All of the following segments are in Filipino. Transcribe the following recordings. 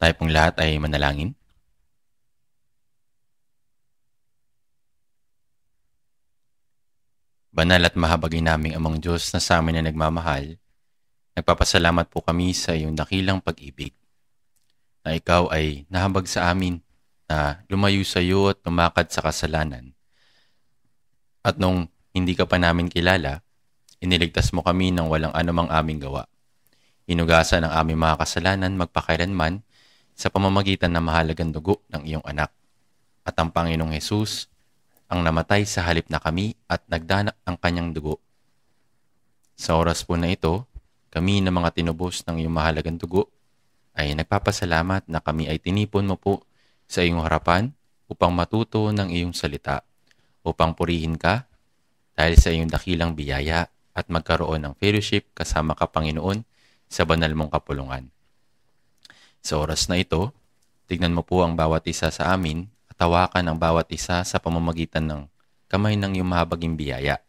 Tayo pong lahat ay manalangin. Banal at mahabagin naming amang Diyos na sa amin na nagmamahal, nagpapasalamat po kami sa iyong dakilang pag-ibig na ikaw ay nahabag sa amin na lumayo sa iyo at tumakad sa kasalanan. At nung hindi ka pa namin kilala, iniligtas mo kami ng walang anumang aming gawa. Inugasan ang aming mga kasalanan magpakailanman sa pamamagitan ng mahalagang dugo ng iyong anak. At ang Panginoong Hesus ang namatay sa halip na kami at nagdanak ang kanyang dugo. Sa oras po na ito, kami na mga tinubos ng iyong mahalagang dugo ay nagpapasalamat na kami ay tinipon mo po sa iyong harapan upang matuto ng iyong salita, upang purihin ka dahil sa iyong dakilang biyaya at magkaroon ng fellowship kasama ka Panginoon sa banal mong kapulungan. Sa oras na ito, tignan mo po ang bawat isa sa amin at tawakan ang bawat isa sa pamamagitan ng kamay ng iyong mahabaging biyaya.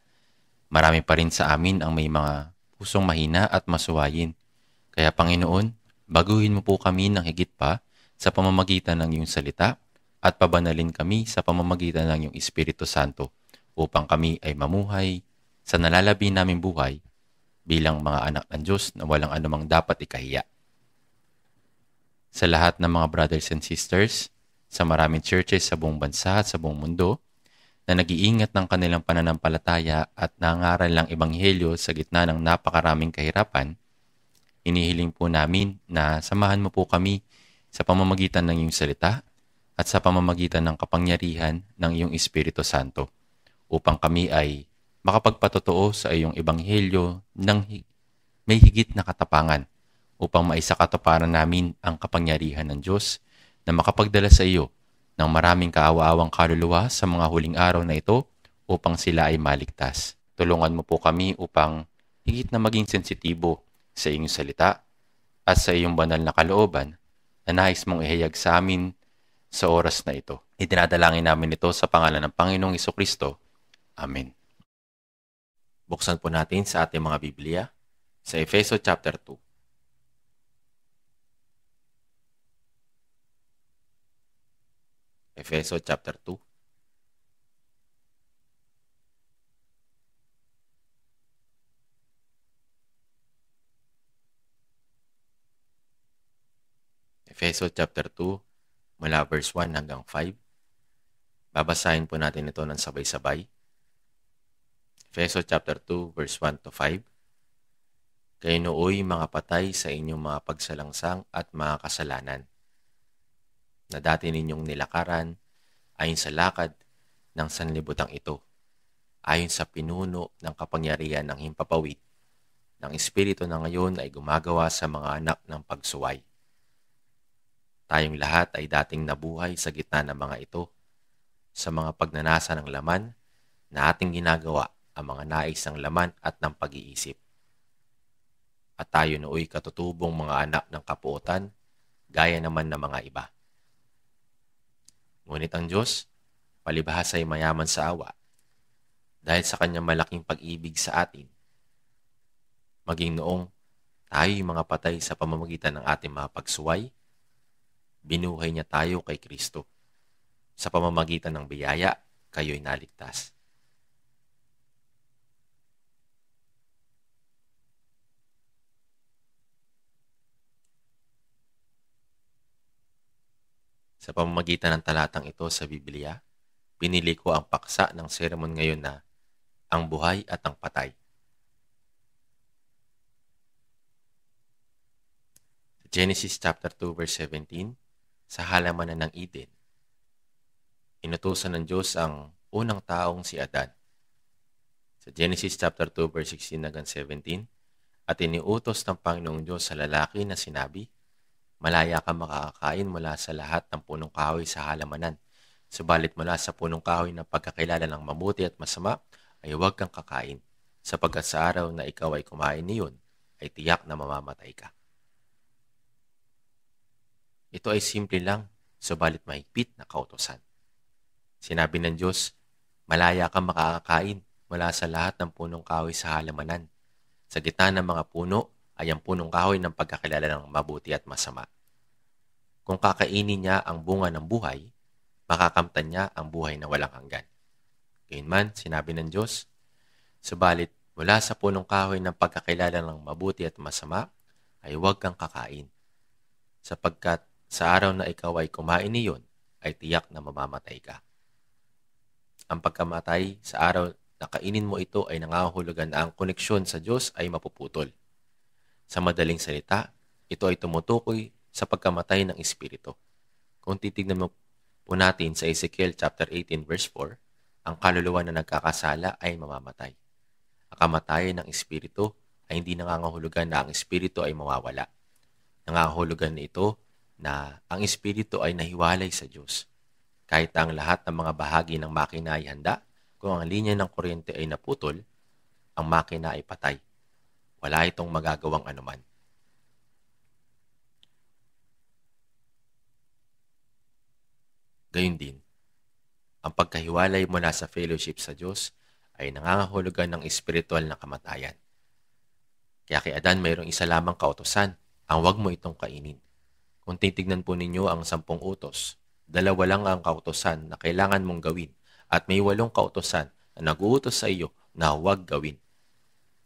Marami pa rin sa amin ang may mga pusong mahina at masuwayin. Kaya Panginoon, baguhin mo po kami ng higit pa sa pamamagitan ng iyong salita at pabanalin kami sa pamamagitan ng iyong Espiritu Santo upang kami ay mamuhay sa nalalabi namin buhay bilang mga anak ng Diyos na walang anumang dapat ikahiya sa lahat ng mga brothers and sisters sa maraming churches sa buong bansa at sa buong mundo na nag-iingat ng kanilang pananampalataya at nangaral ng ebanghelyo sa gitna ng napakaraming kahirapan, inihiling po namin na samahan mo po kami sa pamamagitan ng iyong salita at sa pamamagitan ng kapangyarihan ng iyong Espiritu Santo upang kami ay makapagpatotoo sa iyong ebanghelyo ng may higit na katapangan upang maisakatuparan namin ang kapangyarihan ng Diyos na makapagdala sa iyo ng maraming kaawa-awang kaluluwa sa mga huling araw na ito upang sila ay maligtas. Tulungan mo po kami upang higit na maging sensitibo sa iyong salita at sa iyong banal na kalooban na nais mong ihayag sa amin sa oras na ito. Itinadalangin namin ito sa pangalan ng Panginoong Iso Kristo. Amen. Buksan po natin sa ating mga Biblia sa Efeso chapter 2. Efeso chapter 2. Efeso chapter 2 mula verse 1 hanggang 5. Babasahin po natin ito ng sabay-sabay. Efeso chapter 2 verse 1 to 5. Kayo nooy mga patay sa inyong mga pagsalangsang at mga kasalanan na dati ninyong nilakaran ayon sa lakad ng sanlibutang ito, ayon sa pinuno ng kapangyarihan ng himpapawid, ng espiritu na ngayon ay gumagawa sa mga anak ng pagsuway. Tayong lahat ay dating nabuhay sa gitna ng mga ito, sa mga pagnanasa ng laman na ating ginagawa ang mga nais ng laman at ng pag-iisip. At tayo nooy katutubong mga anak ng kapuotan, gaya naman ng mga iba. Ngunit ang Diyos, palibhas ay mayaman sa awa dahil sa kanyang malaking pag-ibig sa atin. Maging noong tayo mga patay sa pamamagitan ng ating mga pagsuway, binuhay niya tayo kay Kristo. Sa pamamagitan ng biyaya, kayo'y naligtas. Sa pamamagitan ng talatang ito sa Biblia, pinili ko ang paksa ng sermon ngayon na ang buhay at ang patay. Genesis chapter 2 verse 17 sa halamanan ng Eden. Inutusan ng Diyos ang unang taong si Adan. Sa Genesis chapter 2 verse 16 hanggang 17, at iniutos ng Panginoong Diyos sa lalaki na sinabi, Malaya ka makakakain mula sa lahat ng punong kahoy sa halamanan. Subalit mula sa punong kahoy na pagkakilala ng mabuti at masama, ay huwag kang kakain, sapagkat sa araw na ikaw ay kumain niyon, ay tiyak na mamamatay ka. Ito ay simple lang, subalit mahigpit na kautosan. Sinabi ng Diyos, malaya kang makakakain mula sa lahat ng punong kahoy sa halamanan. Sa gitna ng mga puno ay ang punong kahoy ng pagkakilala ng mabuti at masama. Kung kakainin niya ang bunga ng buhay, makakamtan niya ang buhay na walang hanggan. Gayunman, sinabi ng Diyos, Subalit, mula sa punong kahoy ng pagkakilala ng mabuti at masama, ay huwag kang kakain. Sapagkat sa araw na ikaw ay kumain niyon, ay tiyak na mamamatay ka. Ang pagkamatay sa araw na kainin mo ito ay nangahulugan na ang koneksyon sa Diyos ay mapuputol. Sa madaling salita, ito ay tumutukoy sa pagkamatay ng Espiritu. Kung titignan mo po natin sa Ezekiel chapter 18 verse 4, ang kaluluwa na nagkakasala ay mamamatay. Ang kamatayan ng Espiritu ay hindi nangangahulugan na ang Espiritu ay mawawala. Nangangahulugan ito na ang Espiritu ay nahiwalay sa Diyos. Kahit ang lahat ng mga bahagi ng makina ay handa, kung ang linya ng kuryente ay naputol, ang makina ay patay wala itong magagawang anuman. Gayun din, ang pagkahiwalay mo na sa fellowship sa Diyos ay nangangahulugan ng espiritual na kamatayan. Kaya kay Adan mayroong isa lamang kautosan, ang wag mo itong kainin. Kung titignan po ninyo ang sampung utos, dalawa lang ang kautosan na kailangan mong gawin at may walong kautosan na nag-uutos sa iyo na huwag gawin.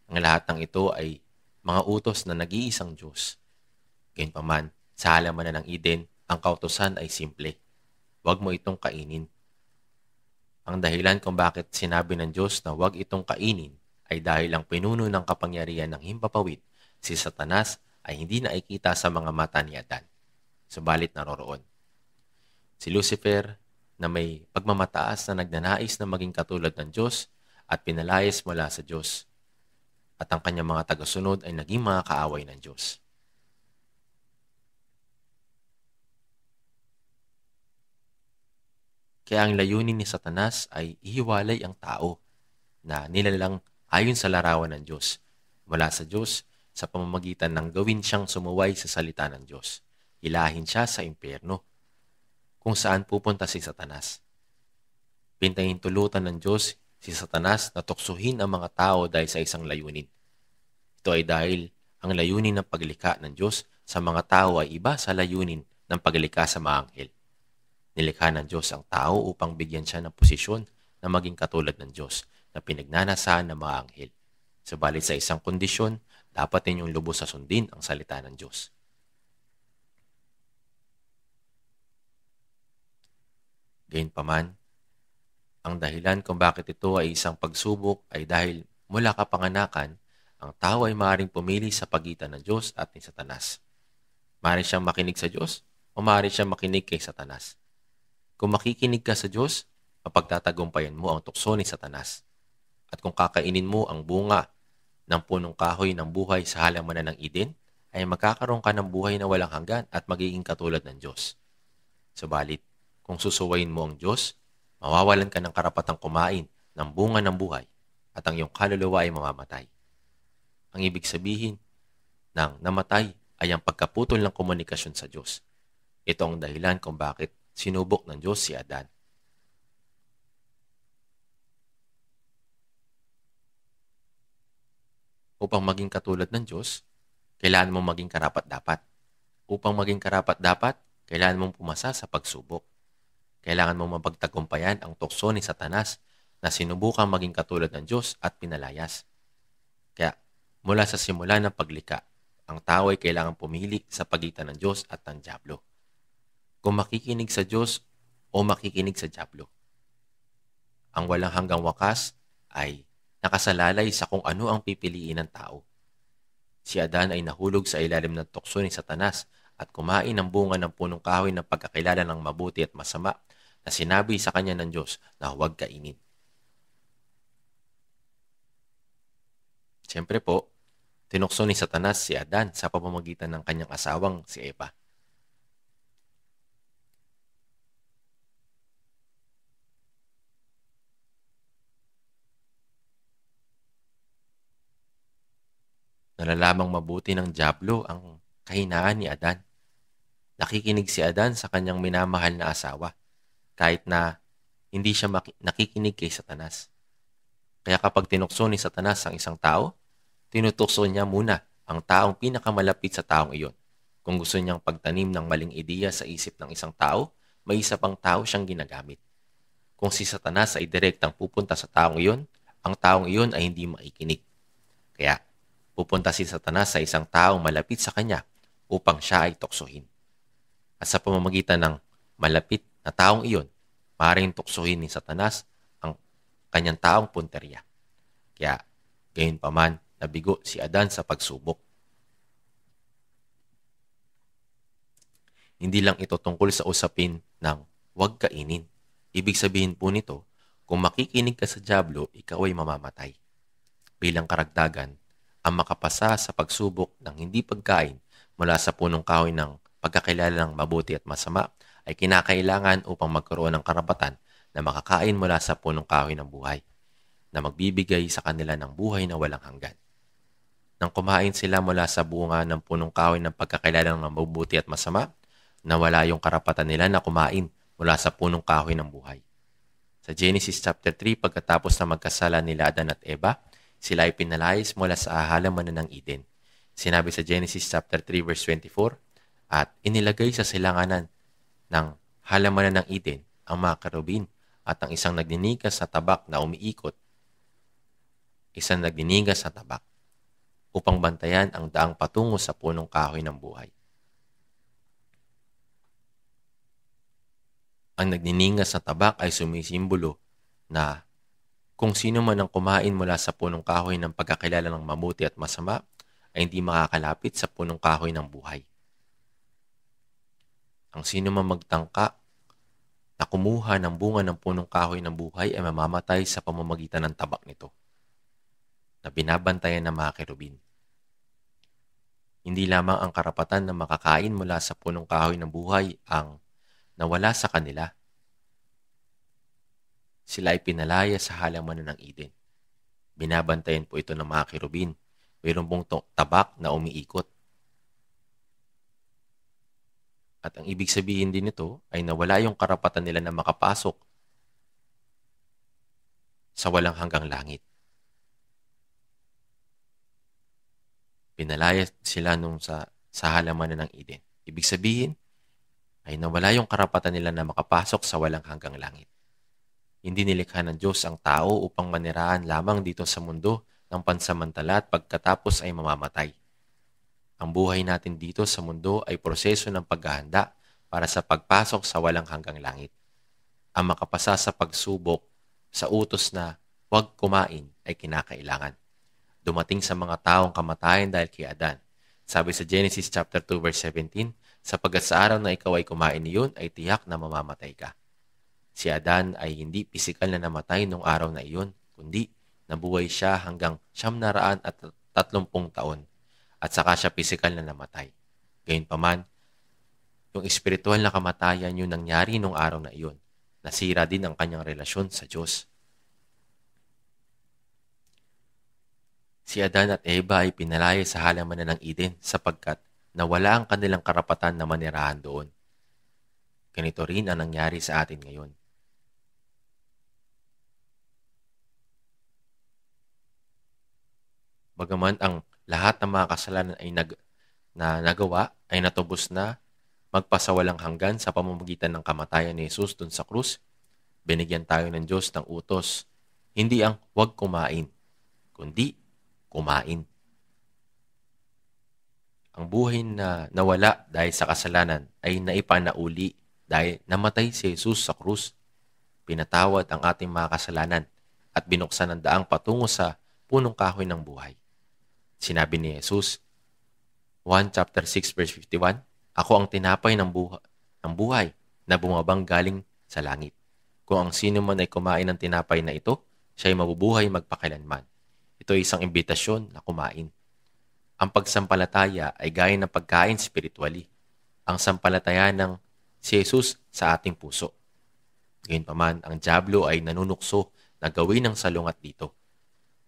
Ang lahat ng ito ay mga utos na nag-iisang Diyos. Gayunpaman, sa halaman na ng Eden, ang kautosan ay simple. Huwag mo itong kainin. Ang dahilan kung bakit sinabi ng Diyos na huwag itong kainin ay dahil ang pinuno ng kapangyarihan ng himpapawid, si Satanas, ay hindi nakikita sa mga mata ni Adan. Subalit naroroon. Si Lucifer, na may pagmamataas na nagnanais na maging katulad ng Diyos at pinalayas mula sa Diyos, at ang kanyang mga tagasunod ay naging mga kaaway ng Diyos. Kaya ang layunin ni Satanas ay ihiwalay ang tao na nilalang ayon sa larawan ng Diyos mula sa Diyos sa pamamagitan ng gawin siyang sumuway sa salita ng Diyos. Ilahin siya sa impyerno kung saan pupunta si Satanas. Pintayin tulutan ng Diyos si Satanas na tuksuhin ang mga tao dahil sa isang layunin. Ito ay dahil ang layunin ng paglikha ng Diyos sa mga tao ay iba sa layunin ng paglikha sa mga anghel. Nilikha ng Diyos ang tao upang bigyan siya ng posisyon na maging katulad ng Diyos na pinagnanasahan ng mga anghel. Subalit sa isang kondisyon, dapat ninyong lubos sa sundin ang salita ng Diyos. Gayunpaman, ang dahilan kung bakit ito ay isang pagsubok ay dahil mula kapanganakan, ang tao ay maaaring pumili sa pagitan ng Diyos at ni Satanas. Maaari siyang makinig sa Diyos o maaari siyang makinig kay Satanas. Kung makikinig ka sa Diyos, mapagtatagumpayan mo ang tukso ni Satanas. At kung kakainin mo ang bunga ng punong kahoy ng buhay sa halamanan ng Eden, ay magkakaroon ka ng buhay na walang hanggan at magiging katulad ng Diyos. Subalit, kung susuwayin mo ang Diyos, mawawalan ka ng karapatang kumain ng bunga ng buhay at ang iyong kaluluwa ay mamamatay. Ang ibig sabihin ng namatay ay ang pagkaputol ng komunikasyon sa Diyos. Ito ang dahilan kung bakit sinubok ng Diyos si Adan. Upang maging katulad ng Diyos, kailangan mo maging karapat-dapat. Upang maging karapat-dapat, kailangan mong pumasa sa pagsubok. Kailangan mong mapagtagumpayan ang tukso ni Satanas na sinubukang maging katulad ng Diyos at pinalayas. Kaya mula sa simula ng paglika, ang tao ay kailangan pumili sa pagitan ng Diyos at ng Diablo. Kung makikinig sa Diyos o makikinig sa Diablo. Ang walang hanggang wakas ay nakasalalay sa kung ano ang pipiliin ng tao. Si Adan ay nahulog sa ilalim ng tukso ni Satanas at kumain ng bunga ng punong kahoy ng pagkakilala ng mabuti at masama na sinabi sa kanya ng Diyos na huwag kainin. Siyempre po, tinukso ni Satanas si Adan sa pamamagitan ng kanyang asawang si Eva. Nalalamang mabuti ng Diablo ang kahinaan ni Adan. Nakikinig si Adan sa kanyang minamahal na asawa kahit na hindi siya maki- nakikinig kay Satanas. Kaya kapag tinukso ni Satanas ang isang tao, tinutukso niya muna ang taong pinakamalapit sa taong iyon. Kung gusto niyang pagtanim ng maling ideya sa isip ng isang tao, may isa pang tao siyang ginagamit. Kung si Satanas ay direktang pupunta sa taong iyon, ang taong iyon ay hindi maikinig. Kaya, pupunta si Satanas sa isang taong malapit sa kanya upang siya ay tuksohin. At sa pamamagitan ng malapit na taong iyon, maring tuksohin ni Satanas ang kanyang taong punterya. Kaya, gayon pa man, nabigo si Adan sa pagsubok. Hindi lang ito tungkol sa usapin ng huwag kainin. Ibig sabihin po nito, kung makikinig ka sa Diablo, ikaw ay mamamatay. Bilang karagdagan, ang makapasa sa pagsubok ng hindi pagkain mula sa punong kahoy ng pagkakilala ng mabuti at masama ay kinakailangan upang magkaroon ng karapatan na makakain mula sa punong kahoy ng buhay na magbibigay sa kanila ng buhay na walang hanggan. Nang kumain sila mula sa bunga ng punong kahoy ng pagkakilala ng mabubuti at masama, nawala yung karapatan nila na kumain mula sa punong kahoy ng buhay. Sa Genesis chapter 3, pagkatapos na magkasala ni Adan at Eva, sila ay pinalayas mula sa ahalaman ng Eden. Sinabi sa Genesis chapter 3 verse 24, At inilagay sa silanganan ng halamanan ng Eden ang mga karubin at ang isang nagninigas sa tabak na umiikot, isang nagninigas sa tabak upang bantayan ang daang patungo sa punong kahoy ng buhay. Ang nagniningas sa tabak ay sumisimbolo na kung sino man ang kumain mula sa punong kahoy ng pagkakilala ng mabuti at masama ay hindi makakalapit sa punong kahoy ng buhay. Ang sino man magtangka na kumuha ng bunga ng punong kahoy ng buhay ay mamamatay sa pamamagitan ng tabak nito na binabantayan ng mga kerubin. Hindi lamang ang karapatan na makakain mula sa punong kahoy ng buhay ang nawala sa kanila. Sila ay pinalaya sa halamanan ng Eden. Binabantayan po ito ng mga kerubin. Mayroon pong tabak na umiikot At ang ibig sabihin din nito ay nawala yung karapatan nila na makapasok sa walang hanggang langit. Pinalaya sila nung sa, sa halamanan ng Eden. Ibig sabihin ay nawala yung karapatan nila na makapasok sa walang hanggang langit. Hindi nilikha ng Diyos ang tao upang maniraan lamang dito sa mundo ng pansamantala at pagkatapos ay mamamatay. Ang buhay natin dito sa mundo ay proseso ng paghahanda para sa pagpasok sa walang hanggang langit. Ang makapasa sa pagsubok sa utos na huwag kumain ay kinakailangan. Dumating sa mga taong kamatayan dahil kay Adan. Sabi sa Genesis chapter 2 verse 17, sapagat sa araw na ikaw ay kumain niyon ay tiyak na mamamatay ka. Si Adan ay hindi pisikal na namatay noong araw na iyon, kundi nabuhay siya hanggang siyam at tatlumpung taon at saka siya physical na namatay. Gayunpaman, yung espiritual na kamatayan yung nangyari nung araw na iyon. Nasira din ang kanyang relasyon sa Diyos. Si Adan at Eva ay pinalayo sa halamanan ng Eden sapagkat nawala ang kanilang karapatan na manirahan doon. Ganito rin ang nangyari sa atin ngayon. Bagaman ang lahat ng mga kasalanan ay nag, na nagawa ay natubos na magpasawalang hanggan sa pamamagitan ng kamatayan ni Jesus dun sa krus. Binigyan tayo ng Diyos ng utos. Hindi ang huwag kumain, kundi kumain. Ang buhay na nawala dahil sa kasalanan ay naipanauli dahil namatay si Jesus sa krus. Pinatawad ang ating mga kasalanan at binuksan ang daang patungo sa punong kahoy ng buhay sinabi ni Jesus. 1 chapter 6 verse 51, Ako ang tinapay ng buhay, ng buhay na bumabang galing sa langit. Kung ang sino man ay kumain ng tinapay na ito, siya ay mabubuhay magpakailanman. Ito ay isang imbitasyon na kumain. Ang pagsampalataya ay gaya ng pagkain spiritually. Ang sampalataya ng si Jesus sa ating puso. Gayunpaman, ang Diablo ay nanunukso na gawin ng salungat dito.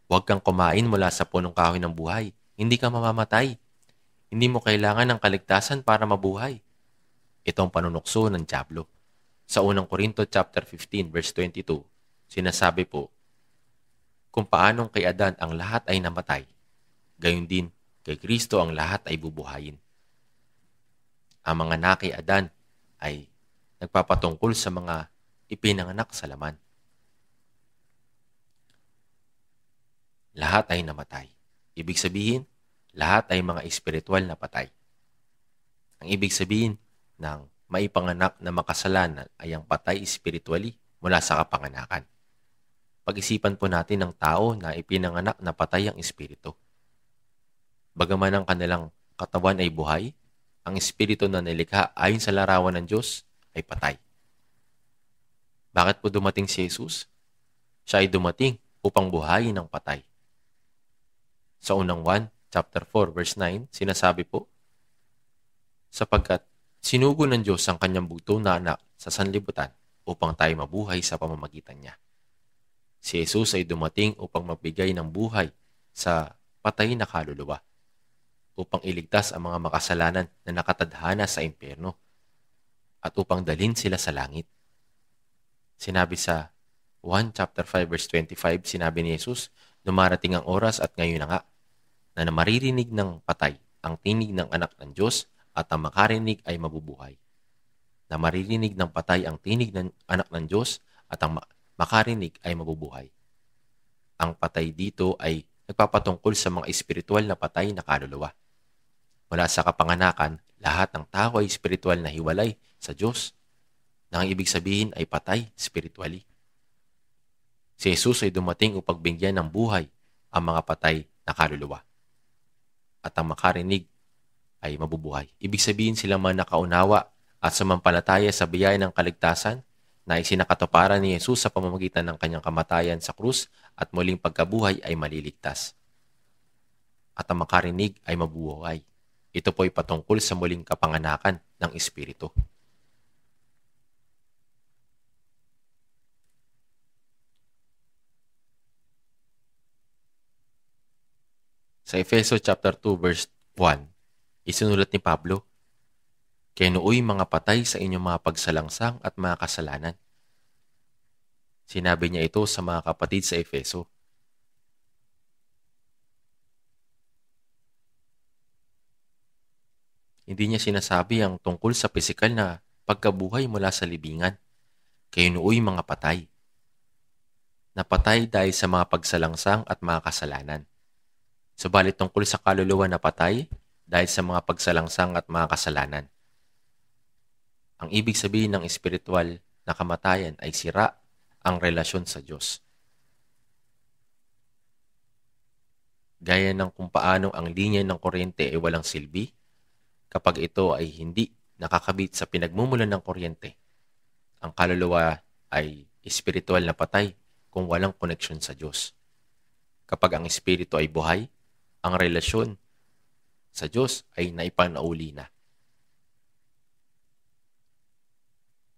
Huwag kang kumain mula sa punong kahoy ng buhay. Hindi ka mamamatay. Hindi mo kailangan ng kaligtasan para mabuhay. Itong panunukso ng Diablo. Sa unang Korinto chapter 15 verse 22, sinasabi po, Kung paanong kay Adan ang lahat ay namatay, gayon din kay Kristo ang lahat ay bubuhayin. Ang mga naki Adan ay nagpapatungkol sa mga ipinanganak sa laman. lahat ay namatay. Ibig sabihin, lahat ay mga espiritual na patay. Ang ibig sabihin ng maipanganak na makasalanan ay ang patay spiritually mula sa kapanganakan. Pag-isipan po natin ang tao na ipinanganak na patay ang espiritu. Bagaman ang kanilang katawan ay buhay, ang espiritu na nilikha ayon sa larawan ng Diyos ay patay. Bakit po dumating si Jesus? Siya ay dumating upang buhayin ang patay. Sa unang 1, chapter 4, verse 9, sinasabi po, Sapagkat sinugo ng Diyos ang kanyang buto na anak sa sanlibutan upang tayo mabuhay sa pamamagitan niya. Si Jesus ay dumating upang magbigay ng buhay sa patay na kaluluwa upang iligtas ang mga makasalanan na nakatadhana sa impyerno at upang dalhin sila sa langit. Sinabi sa 1 chapter 5 verse 25, sinabi ni Jesus, Dumarating ang oras at ngayon na nga na maririnig ng patay ang tinig ng anak ng Diyos at ang makarinig ay mabubuhay. Na maririnig ng patay ang tinig ng anak ng Diyos at ang makarinig ay mabubuhay. Ang patay dito ay nagpapatungkol sa mga espiritual na patay na kaluluwa. Mula sa kapanganakan, lahat ng tao ay espiritual na hiwalay sa Diyos na ang ibig sabihin ay patay spiritually. Si Jesus ay dumating upang bigyan ng buhay ang mga patay na kaluluwa. At ang makarinig ay mabubuhay. Ibig sabihin sila man nakaunawa at sumampalataya sa biyaya ng kaligtasan na isinakatuparan ni Jesus sa pamamagitan ng kanyang kamatayan sa krus at muling pagkabuhay ay maliligtas. At ang makarinig ay mabubuhay. Ito po ay patungkol sa muling kapanganakan ng Espiritu. Sa Efeso chapter 2 verse 1, isinulat ni Pablo, Kaya nooy mga patay sa inyong mga pagsalangsang at mga kasalanan. Sinabi niya ito sa mga kapatid sa Efeso. Hindi niya sinasabi ang tungkol sa pisikal na pagkabuhay mula sa libingan. Kayo nooy mga patay. Napatay dahil sa mga pagsalangsang at mga kasalanan. Subalit tungkol sa kaluluwa na patay dahil sa mga pagsalangsang at mga kasalanan. Ang ibig sabihin ng espiritual na kamatayan ay sira ang relasyon sa Diyos. Gaya ng kung paanong ang linya ng kuryente ay walang silbi kapag ito ay hindi nakakabit sa pinagmumulan ng kuryente. Ang kaluluwa ay espiritual na patay kung walang koneksyon sa Diyos. Kapag ang espiritu ay buhay, ang relasyon sa Diyos ay naipanauli na.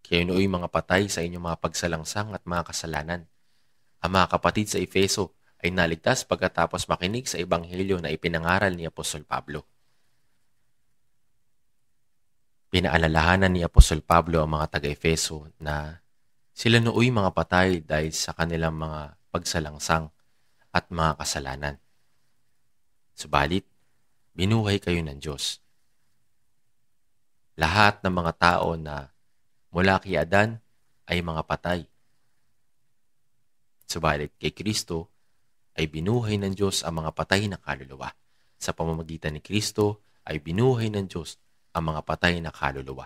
Kaya inooy mga patay sa inyong mga pagsalangsang at mga kasalanan. Ang mga kapatid sa Efeso ay naligtas pagkatapos makinig sa Ebanghelyo na ipinangaral ni Apostol Pablo. Pinaalalahanan ni Apostol Pablo ang mga taga-Efeso na sila nooy mga patay dahil sa kanilang mga pagsalangsang at mga kasalanan. Subalit, binuhay kayo ng Diyos. Lahat ng mga tao na mula kay Adan ay mga patay. Subalit kay Kristo ay binuhay ng Diyos ang mga patay na kaluluwa. Sa pamamagitan ni Kristo ay binuhay ng Diyos ang mga patay na kaluluwa.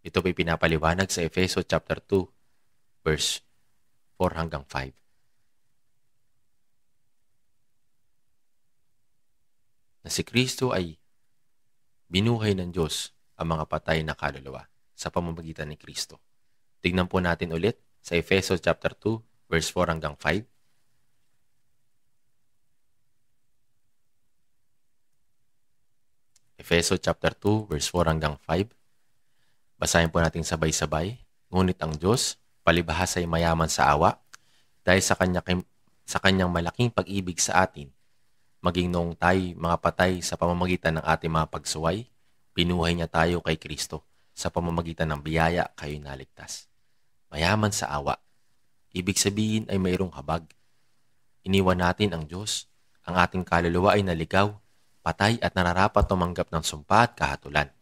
Ito po'y pinapaliwanag sa Efeso chapter 2 verse 4 hanggang 5. na si Kristo ay binuhay ng Diyos ang mga patay na kaluluwa sa pamamagitan ni Kristo. Tignan po natin ulit sa Efeso chapter 2 verse 4 hanggang 5. Efeso chapter 2 verse 4 hanggang 5. Basahin po natin sabay-sabay. Ngunit ang Diyos, palibhasa ay mayaman sa awa, dahil sa, kanya, sa kanyang malaking pag-ibig sa atin, maging noong tayo mga patay sa pamamagitan ng ating mga pagsuway, pinuhay niya tayo kay Kristo sa pamamagitan ng biyaya kayo naligtas. Mayaman sa awa. Ibig sabihin ay mayroong habag. Iniwan natin ang Diyos. Ang ating kaluluwa ay naligaw, patay at nararapat tumanggap ng sumpa at kahatulan.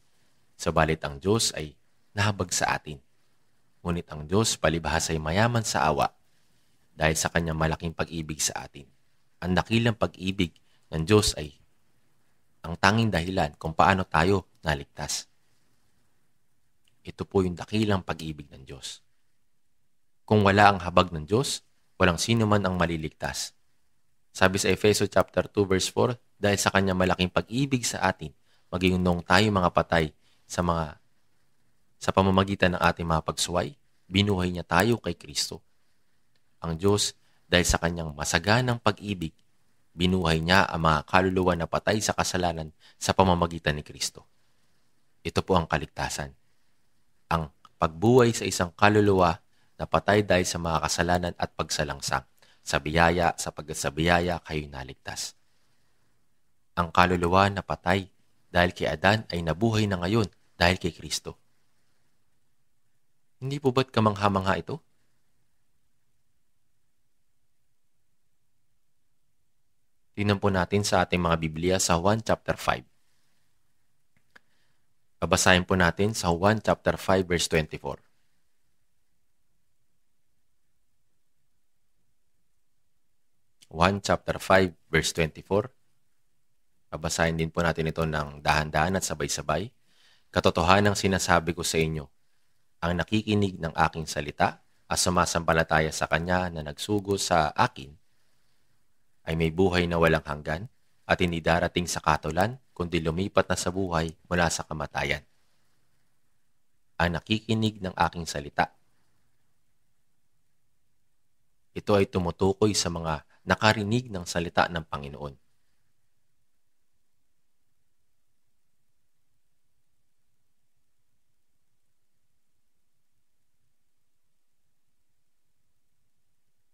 Sabalit ang Diyos ay nahabag sa atin. Ngunit ang Diyos palibhas ay mayaman sa awa dahil sa kanyang malaking pag-ibig sa atin. Ang nakilang pag-ibig ng Diyos ay ang tanging dahilan kung paano tayo naligtas. Ito po yung dakilang pag-ibig ng Diyos. Kung wala ang habag ng Diyos, walang sino man ang maliligtas. Sabi sa Efeso chapter 2 verse 4, dahil sa kanya malaking pag-ibig sa atin, maging noong tayo mga patay sa mga sa pamamagitan ng ating mga pagsuway, binuhay niya tayo kay Kristo. Ang Diyos, dahil sa kanyang masaganang pag-ibig, binuhay niya ang mga kaluluwa na patay sa kasalanan sa pamamagitan ni Kristo. Ito po ang kaligtasan. Ang pagbuhay sa isang kaluluwa na patay dahil sa mga kasalanan at pagsalangsang. Sa biyaya, sa biyaya kayo naligtas. Ang kaluluwa na patay dahil kay Adan ay nabuhay na ngayon dahil kay Kristo. Hindi po ba't kamangha-mangha ito? Tingnan po natin sa ating mga Biblia sa 1 chapter 5. Babasahin po natin sa 1 chapter 5 verse 24. 1 chapter 5 verse 24. Babasahin din po natin ito ng dahan-dahan at sabay-sabay. Katotohanang sinasabi ko sa inyo, ang nakikinig ng aking salita at sumasampalataya sa Kanya na nagsugo sa akin – ay may buhay na walang hanggan at hindi darating sa katulan kundi lumipat na sa buhay mula sa kamatayan. Ang nakikinig ng aking salita. Ito ay tumutukoy sa mga nakarinig ng salita ng Panginoon.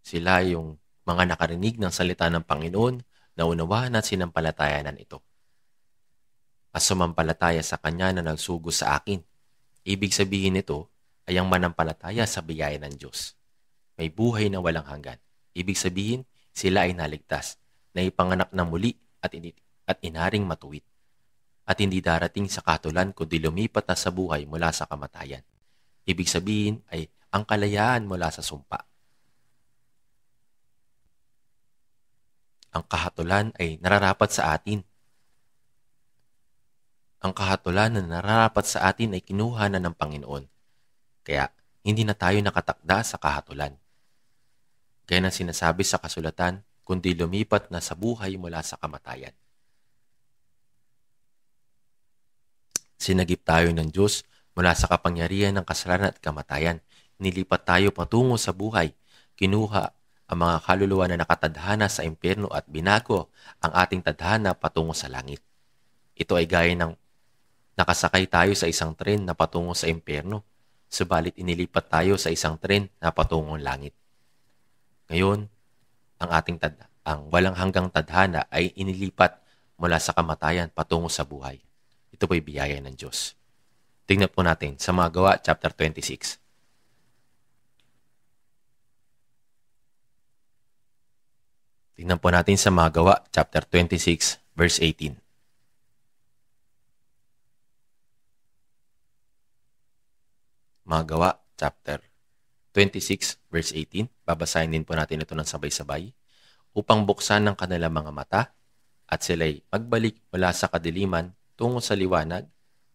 Sila yung mga nakarinig ng salita ng Panginoon na unawahan at sinampalatayanan ito. At sumampalataya sa Kanya na nagsugo sa akin. Ibig sabihin nito ay ang manampalataya sa biyaya ng Diyos. May buhay na walang hanggan. Ibig sabihin, sila ay naligtas, na ipanganak na muli at, in- at inaring matuwid. At hindi darating sa katulan kundi lumipat na sa buhay mula sa kamatayan. Ibig sabihin ay ang kalayaan mula sa sumpa ang kahatulan ay nararapat sa atin. Ang kahatulan na nararapat sa atin ay kinuha na ng Panginoon. Kaya hindi na tayo nakatakda sa kahatulan. Gaya na sinasabi sa kasulatan, kundi lumipat na sa buhay mula sa kamatayan. Sinagip tayo ng Diyos mula sa kapangyarihan ng kasalanan at kamatayan. Nilipat tayo patungo sa buhay. Kinuha ang mga kaluluwa na nakatadhana sa impyerno at binago ang ating tadhana patungo sa langit. Ito ay gaya ng nakasakay tayo sa isang tren na patungo sa impyerno, subalit inilipat tayo sa isang tren na patungo sa langit. Ngayon, ang ating tad ang walang hanggang tadhana ay inilipat mula sa kamatayan patungo sa buhay. Ito po'y biyaya ng Diyos. Tingnan po natin sa mga gawa chapter 26. Tingnan po natin sa mga gawa, chapter 26, verse 18. Mga gawa, chapter 26, verse 18. Babasahin din po natin ito ng sabay-sabay. Upang buksan ng kanilang mga mata at sila'y magbalik mula sa kadiliman tungo sa liwanag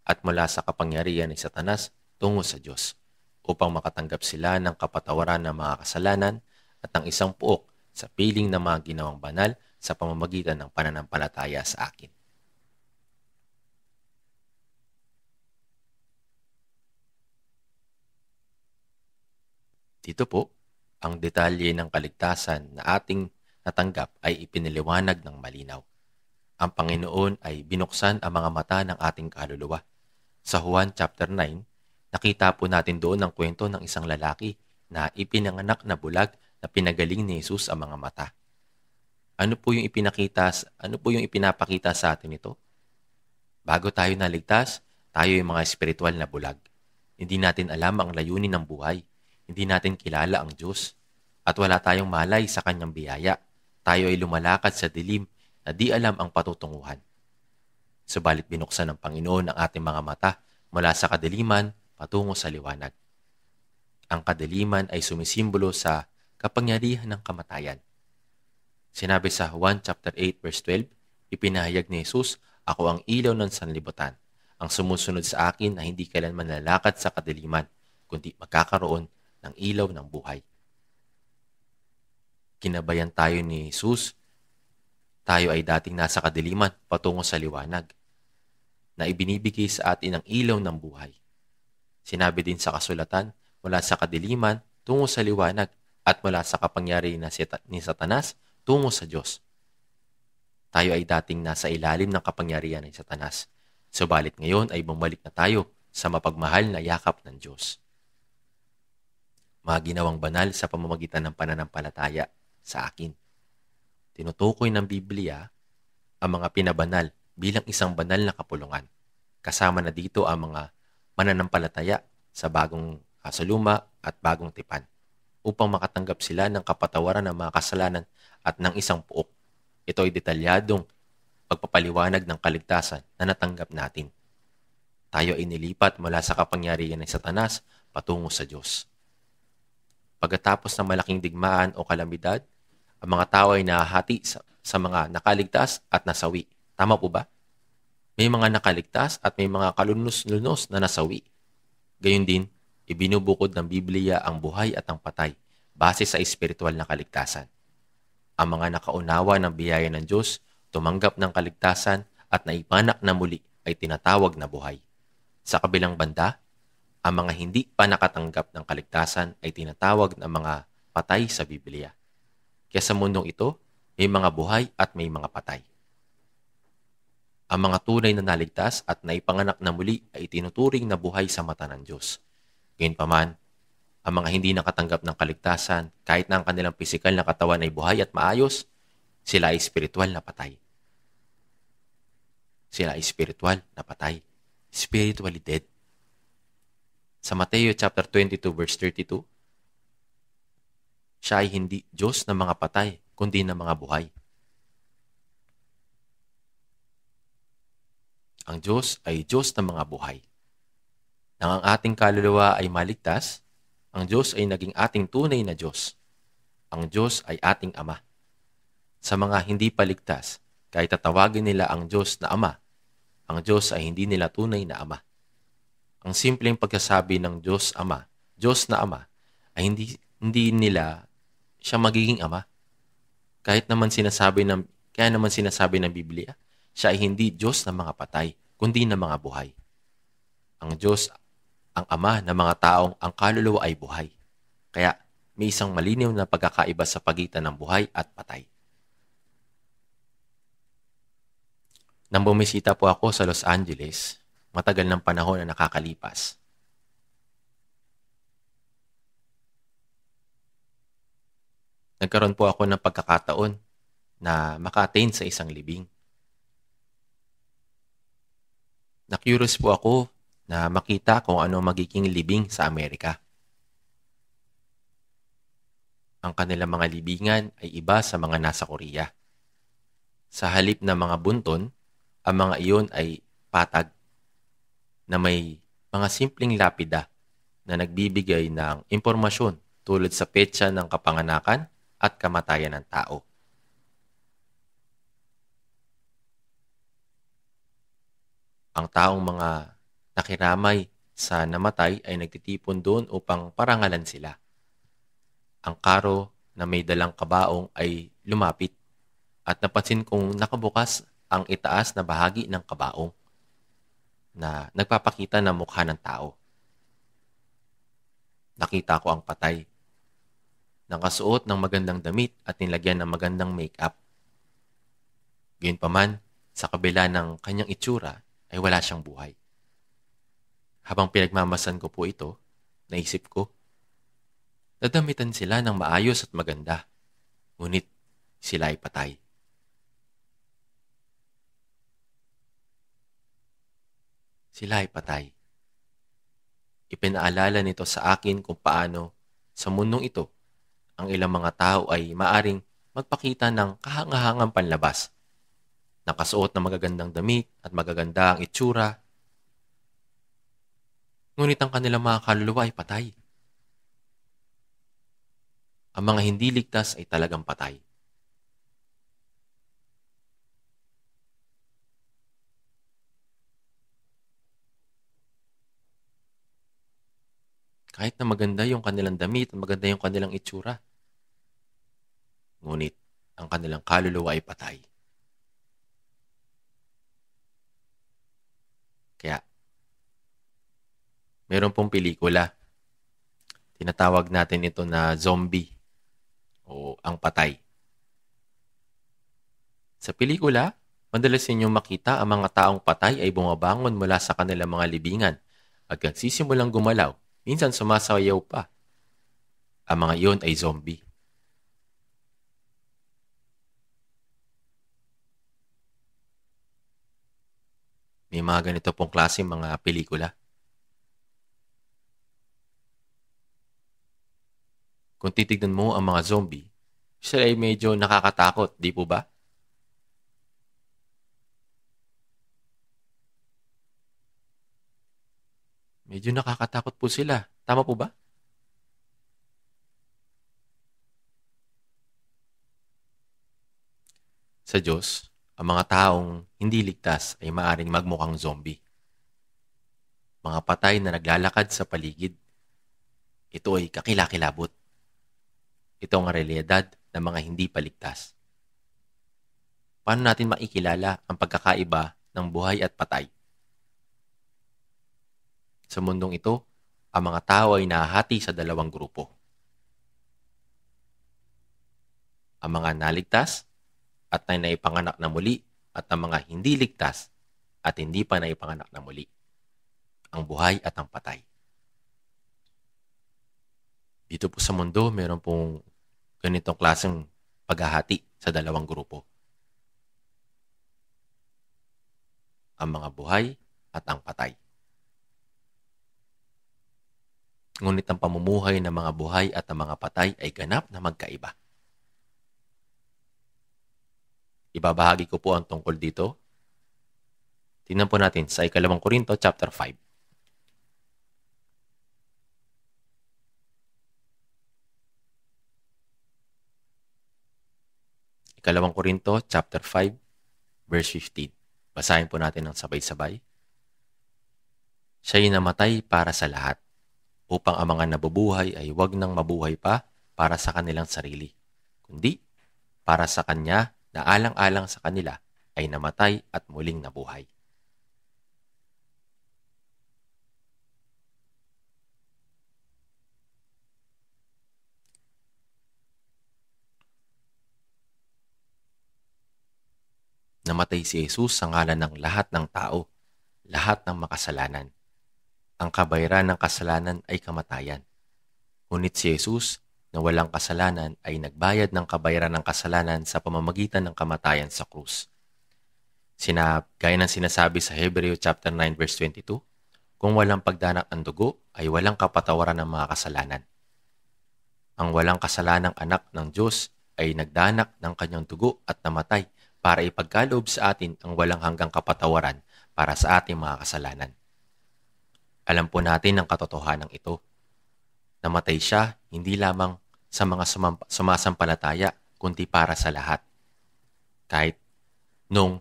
at mula sa kapangyarihan ni Satanas tungo sa Diyos upang makatanggap sila ng kapatawaran ng mga kasalanan at ng isang puok sa piling ng mga ginawang banal sa pamamagitan ng pananampalataya sa akin. Dito po, ang detalye ng kaligtasan na ating natanggap ay ipiniliwanag ng malinaw. Ang Panginoon ay binuksan ang mga mata ng ating kaluluwa. Sa Juan chapter 9, nakita po natin doon ang kwento ng isang lalaki na ipinanganak na bulag na pinagaling ni Jesus ang mga mata. Ano po yung ipinakita, ano po yung ipinapakita sa atin ito? Bago tayo naligtas, tayo yung mga espiritual na bulag. Hindi natin alam ang layunin ng buhay. Hindi natin kilala ang Diyos. At wala tayong malay sa kanyang biyaya. Tayo ay lumalakad sa dilim na di alam ang patutunguhan. Subalit binuksan ng Panginoon ang ating mga mata mula sa kadiliman patungo sa liwanag. Ang kadiliman ay sumisimbolo sa kapangyarihan ng kamatayan. Sinabi sa Juan chapter 8 verse 12, ipinahayag ni Jesus, ako ang ilaw ng sanlibutan. Ang sumusunod sa akin na hindi kailanman lalakad sa kadiliman, kundi magkakaroon ng ilaw ng buhay. Kinabayan tayo ni Jesus. Tayo ay dating nasa kadiliman patungo sa liwanag na ibinibigay sa atin ang ilaw ng buhay. Sinabi din sa kasulatan, mula sa kadiliman tungo sa liwanag, at mula sa kapangyari na si, ni Satanas tungo sa Diyos. Tayo ay dating nasa ilalim ng kapangyarihan ni Satanas. Subalit ngayon ay bumalik na tayo sa mapagmahal na yakap ng Diyos. Mga ginawang banal sa pamamagitan ng pananampalataya sa akin. Tinutukoy ng Biblia ang mga pinabanal bilang isang banal na kapulungan. Kasama na dito ang mga mananampalataya sa bagong kasaluma at bagong tipan upang makatanggap sila ng kapatawaran ng mga kasalanan at ng isang puok. Ito ay detalyadong pagpapaliwanag ng kaligtasan na natanggap natin. Tayo ay nilipat mula sa kapangyarihan ng satanas patungo sa Diyos. Pagkatapos ng malaking digmaan o kalamidad, ang mga tao ay nahahati sa, sa mga nakaligtas at nasawi. Tama po ba? May mga nakaligtas at may mga kalunos-lunos na nasawi. Gayun din, ibinubukod ng Biblia ang buhay at ang patay base sa espiritual na kaligtasan. Ang mga nakaunawa ng biyaya ng Diyos, tumanggap ng kaligtasan at naipanak na muli ay tinatawag na buhay. Sa kabilang banda, ang mga hindi pa nakatanggap ng kaligtasan ay tinatawag na mga patay sa Biblia. Kaya sa mundong ito, may mga buhay at may mga patay. Ang mga tunay na naligtas at naipanganak na muli ay itinuturing na buhay sa mata ng Diyos pa man, ang mga hindi nakatanggap ng kaligtasan, kahit na ang kanilang pisikal na katawan ay buhay at maayos, sila ay spiritual na patay. Sila ay spiritual na patay. Spiritually dead. Sa Mateo chapter 22 verse 32, siya ay hindi Diyos ng mga patay, kundi ng mga buhay. Ang Diyos ay Diyos ng mga buhay nang ang ating kaluluwa ay maligtas, ang Diyos ay naging ating tunay na Diyos. Ang Diyos ay ating Ama. Sa mga hindi paligtas, kahit tatawagin nila ang Diyos na Ama, ang Diyos ay hindi nila tunay na Ama. Ang simpleng pagkasabi ng Diyos Ama, Diyos na Ama, ay hindi, hindi nila siya magiging Ama. Kahit naman sinasabi ng, kaya naman sinasabi ng Biblia, siya ay hindi Diyos ng mga patay, kundi ng mga buhay. Ang Diyos ang ama ng mga taong ang kaluluwa ay buhay. Kaya may isang malinaw na pagkakaiba sa pagitan ng buhay at patay. Nang bumisita po ako sa Los Angeles, matagal ng panahon na nakakalipas. Nagkaroon po ako ng pagkakataon na maka-attain sa isang libing. Na-curious po ako na makita kung ano magiging libing sa Amerika. Ang kanilang mga libingan ay iba sa mga nasa Korea. Sa halip na mga bunton, ang mga iyon ay patag na may mga simpleng lapida na nagbibigay ng impormasyon tulad sa petsa ng kapanganakan at kamatayan ng tao. Ang taong mga nakiramay sa namatay ay nagtitipon doon upang parangalan sila. Ang karo na may dalang kabaong ay lumapit at napansin kong nakabukas ang itaas na bahagi ng kabaong na nagpapakita ng mukha ng tao. Nakita ko ang patay. Nakasuot ng magandang damit at nilagyan ng magandang make-up. Gayunpaman, sa kabila ng kanyang itsura ay wala siyang buhay. Habang pinagmamasan ko po ito, naisip ko, nadamitan sila ng maayos at maganda, ngunit sila ay patay. Sila ay patay. Ipinaalala nito sa akin kung paano sa mundong ito ang ilang mga tao ay maaring magpakita ng kahangahangang panlabas. Nakasuot ng magagandang damit at magaganda ang itsura ngunit ang kanilang mga kaluluwa ay patay. Ang mga hindi ligtas ay talagang patay. Kahit na maganda yung kanilang damit, maganda yung kanilang itsura. Ngunit ang kanilang kaluluwa ay patay. Kaya meron pong pelikula. Tinatawag natin ito na zombie o ang patay. Sa pelikula, madalas ninyong makita ang mga taong patay ay bumabangon mula sa kanilang mga libingan at nagsisimulang gumalaw, minsan sumasayaw pa. Ang mga iyon ay zombie. May mga ganito pong klase mga pelikula. Kung titignan mo ang mga zombie, sila ay medyo nakakatakot, di po ba? Medyo nakakatakot po sila. Tama po ba? Sa Diyos, ang mga taong hindi ligtas ay maaring magmukhang zombie. Mga patay na naglalakad sa paligid. Ito ay kakilakilabot. Ito ang realidad ng mga hindi paligtas. Paano natin maikilala ang pagkakaiba ng buhay at patay? Sa mundong ito, ang mga tao ay nahati sa dalawang grupo. Ang mga naligtas at na naipanganak na muli at ang mga hindi ligtas at hindi pa naipanganak na muli. Ang buhay at ang patay. Dito po sa mundo, meron pong ganitong klaseng paghahati sa dalawang grupo. Ang mga buhay at ang patay. Ngunit ang pamumuhay ng mga buhay at ang mga patay ay ganap na magkaiba. Ibabahagi ko po ang tungkol dito. Tingnan po natin sa ikalawang Korinto chapter 5. 2 Korinto chapter 5 verse 15. Basahin po natin ng sabay-sabay. Siya'y namatay para sa lahat, upang ang mga nabubuhay ay wag nang mabuhay pa para sa kanilang sarili, kundi para sa Kanya na alang-alang sa kanila ay namatay at muling nabuhay. Namatay si Jesus sa ngalan ng lahat ng tao, lahat ng makasalanan. Ang kabayaran ng kasalanan ay kamatayan. Ngunit si Jesus na walang kasalanan ay nagbayad ng kabayaran ng kasalanan sa pamamagitan ng kamatayan sa krus. Sina, gaya ng sinasabi sa Hebreo chapter 9 verse 22, kung walang pagdanak ang dugo ay walang kapatawaran ng mga kasalanan. Ang walang kasalanang anak ng Diyos ay nagdanak ng kanyang dugo at namatay para ipagkaloob sa atin ang walang hanggang kapatawaran para sa ating mga kasalanan. Alam po natin ang katotohanan ito. Namatay siya hindi lamang sa mga sumamp- sumasampalataya kundi para sa lahat. Kahit nung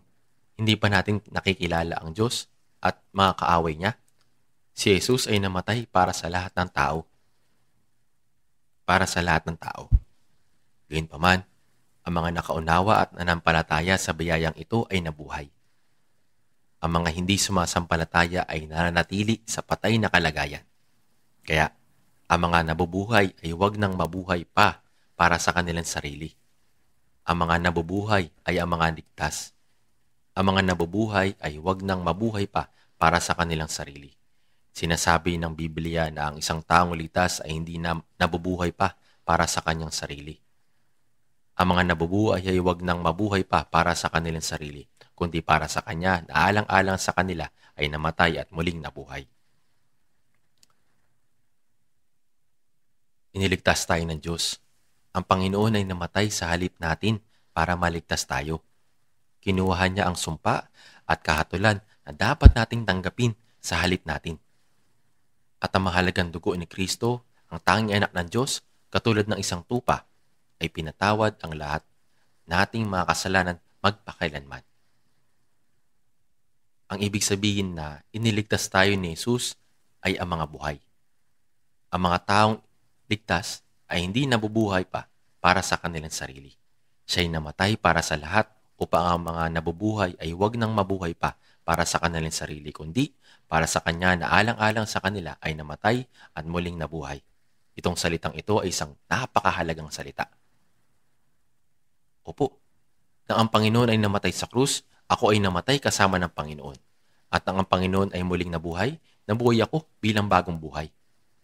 hindi pa natin nakikilala ang Diyos at mga kaaway niya, si Jesus ay namatay para sa lahat ng tao. Para sa lahat ng tao. Gayunpaman, ang mga nakaunawa at nanampalataya sa biyayang ito ay nabuhay. Ang mga hindi sumasampalataya ay nananatili sa patay na kalagayan. Kaya, ang mga nabubuhay ay huwag nang mabuhay pa para sa kanilang sarili. Ang mga nabubuhay ay ang mga ligtas. Ang mga nabubuhay ay huwag nang mabuhay pa para sa kanilang sarili. Sinasabi ng Biblia na ang isang taong ligtas ay hindi na nabubuhay pa para sa kanyang sarili ang mga nabubuhay ay huwag nang mabuhay pa para sa kanilang sarili, kundi para sa Kanya na alang-alang sa kanila ay namatay at muling nabuhay. Iniligtas tayo ng Diyos. Ang Panginoon ay namatay sa halip natin para maligtas tayo. Kinuha niya ang sumpa at kahatulan na dapat nating tanggapin sa halip natin. At ang mahalagang dugo ni Kristo, ang tanging anak ng Diyos, katulad ng isang tupa, ay pinatawad ang lahat nating mga kasalanan magpakailanman. Ang ibig sabihin na iniligtas tayo ni Jesus ay ang mga buhay. Ang mga taong ligtas ay hindi nabubuhay pa para sa kanilang sarili. Siya'y namatay para sa lahat upang ang mga nabubuhay ay huwag nang mabuhay pa para sa kanilang sarili kundi para sa kanya na alang-alang sa kanila ay namatay at muling nabuhay. Itong salitang ito ay isang napakahalagang salita po, na ang Panginoon ay namatay sa krus, ako ay namatay kasama ng Panginoon. At nang ang Panginoon ay muling nabuhay, nabuhay ako bilang bagong buhay.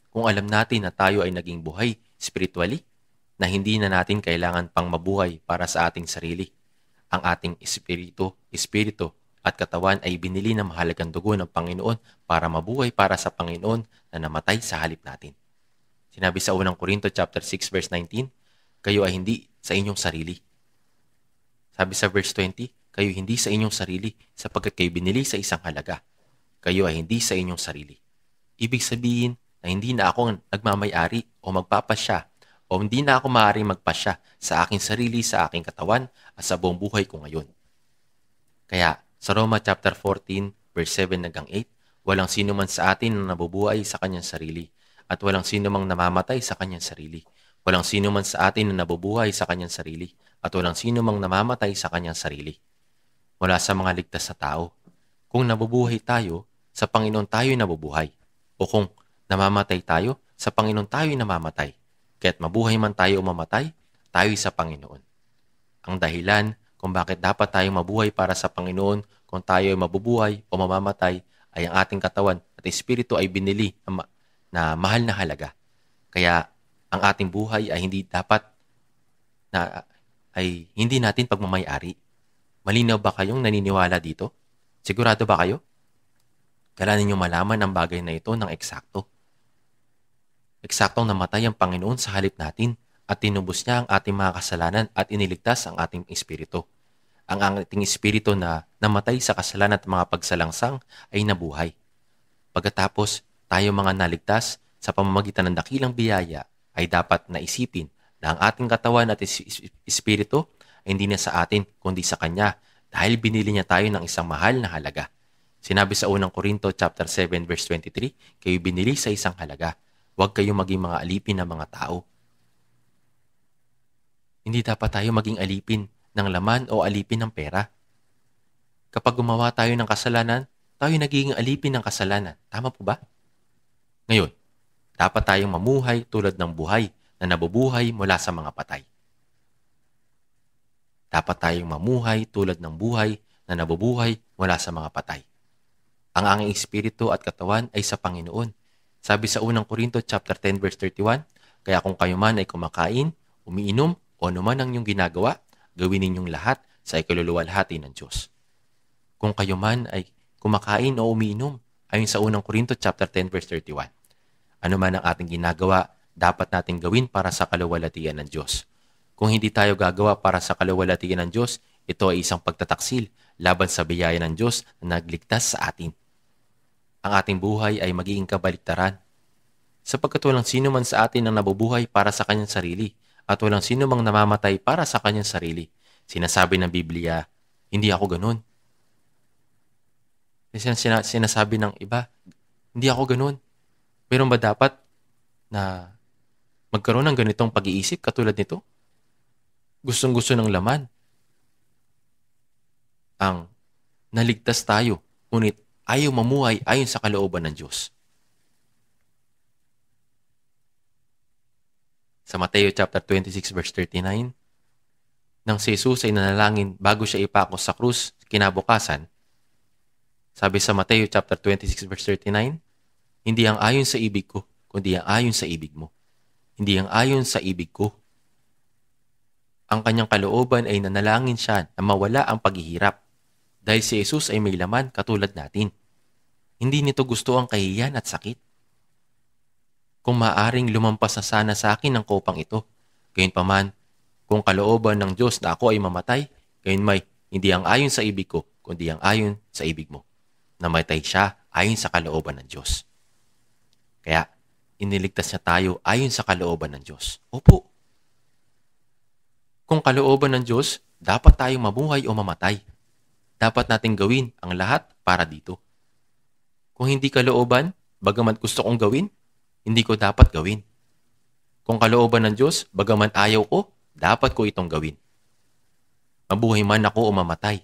Kung alam natin na tayo ay naging buhay spiritually, na hindi na natin kailangan pang mabuhay para sa ating sarili. Ang ating espiritu, espiritu at katawan ay binili ng mahalagang dugo ng Panginoon para mabuhay para sa Panginoon na namatay sa halip natin. Sinabi sa unang Korinto chapter 6 verse 19, kayo ay hindi sa inyong sarili. Sabi sa verse 20, kayo hindi sa inyong sarili sapagkat kayo binili sa isang halaga. Kayo ay hindi sa inyong sarili. Ibig sabihin na hindi na ako nagmamayari o magpapasya o hindi na ako maaaring magpasya sa aking sarili, sa aking katawan at sa buong buhay ko ngayon. Kaya sa Roma chapter 14 verse 7 hanggang 8, walang sino man sa atin na nabubuhay sa kanyang sarili at walang sino mang namamatay sa kanyang sarili. Walang sino man sa atin na nabubuhay sa kanyang sarili at walang sino mang namamatay sa kanyang sarili. Mula sa mga ligtas na tao, kung nabubuhay tayo, sa Panginoon tayo nabubuhay. O kung namamatay tayo, sa Panginoon tayo namamatay. Kahit mabuhay man tayo o mamatay, tayo'y sa Panginoon. Ang dahilan kung bakit dapat tayo mabuhay para sa Panginoon kung tayo ay mabubuhay o mamamatay ay ang ating katawan at espiritu ay binili na, ma- na mahal na halaga. Kaya ang ating buhay ay hindi dapat na ay hindi natin pagmamayari. Malinaw ba kayong naniniwala dito? Sigurado ba kayo? Kailan ninyo malaman ang bagay na ito ng eksakto. Eksaktong namatay ang Panginoon sa halip natin at tinubos niya ang ating mga kasalanan at iniligtas ang ating espiritu. Ang ating espiritu na namatay sa kasalanan at mga pagsalangsang ay nabuhay. Pagkatapos, tayo mga naligtas sa pamamagitan ng dakilang biyaya ay dapat naisipin na ang ating katawan at espiritu ay hindi na sa atin kundi sa Kanya dahil binili niya tayo ng isang mahal na halaga. Sinabi sa unang Korinto chapter 7 verse 23, kayo binili sa isang halaga. Huwag kayong maging mga alipin ng mga tao. Hindi dapat tayo maging alipin ng laman o alipin ng pera. Kapag gumawa tayo ng kasalanan, tayo nagiging alipin ng kasalanan. Tama po ba? Ngayon, dapat tayong mamuhay tulad ng buhay na nabubuhay mula sa mga patay. Dapat tayong mamuhay tulad ng buhay na nabubuhay mula sa mga patay. Ang anging espiritu at katawan ay sa Panginoon. Sabi sa unang Korinto chapter 10 verse 31, kaya kung kayo man ay kumakain, umiinom o anuman ang inyong ginagawa, gawin ninyong lahat sa ikaluluwalhati ng Diyos. Kung kayo man ay kumakain o umiinom, ayon sa unang Korinto chapter 10 verse 31. Ano man ang ating ginagawa dapat natin gawin para sa kaluwalhatian ng Diyos. Kung hindi tayo gagawa para sa kaluwalhatian ng Diyos, ito ay isang pagtataksil laban sa biyaya ng Diyos na nagligtas sa atin. Ang ating buhay ay magiging kabaliktaran sapagkat walang sino man sa atin ang nabubuhay para sa kanyang sarili at walang sino mang namamatay para sa kanyang sarili. Sinasabi ng Biblia, hindi ako ganun. Eh, sinasabi ng iba, hindi ako ganun. Meron ba dapat na magkaroon ng ganitong pag-iisip katulad nito? Gustong-gusto ng laman. Ang naligtas tayo, ngunit ayaw mamuhay ayon sa kalooban ng Diyos. Sa Mateo chapter 26 verse 39, nang si Jesus ay nanalangin bago siya ipako sa krus kinabukasan, sabi sa Mateo chapter 26 verse 39, hindi ang ayon sa ibig ko, kundi ang ayon sa ibig mo hindi ang ayon sa ibig ko. Ang kanyang kalooban ay nanalangin siya na mawala ang paghihirap dahil si Jesus ay may laman katulad natin. Hindi nito gusto ang kahiyan at sakit. Kung maaring lumampas na sana sa akin ang kopang ito, gayon gayunpaman, kung kalooban ng Diyos na ako ay mamatay, gayon may hindi ang ayon sa ibig ko, kundi ang ayon sa ibig mo. Namatay siya ayon sa kalooban ng Diyos. Kaya iniligtas niya tayo ayon sa kalooban ng Diyos. Opo. Kung kalooban ng Diyos, dapat tayong mabuhay o mamatay. Dapat nating gawin ang lahat para dito. Kung hindi kalooban, bagamat gusto kong gawin, hindi ko dapat gawin. Kung kalooban ng Diyos, bagaman ayaw ko, dapat ko itong gawin. Mabuhay man ako o mamatay.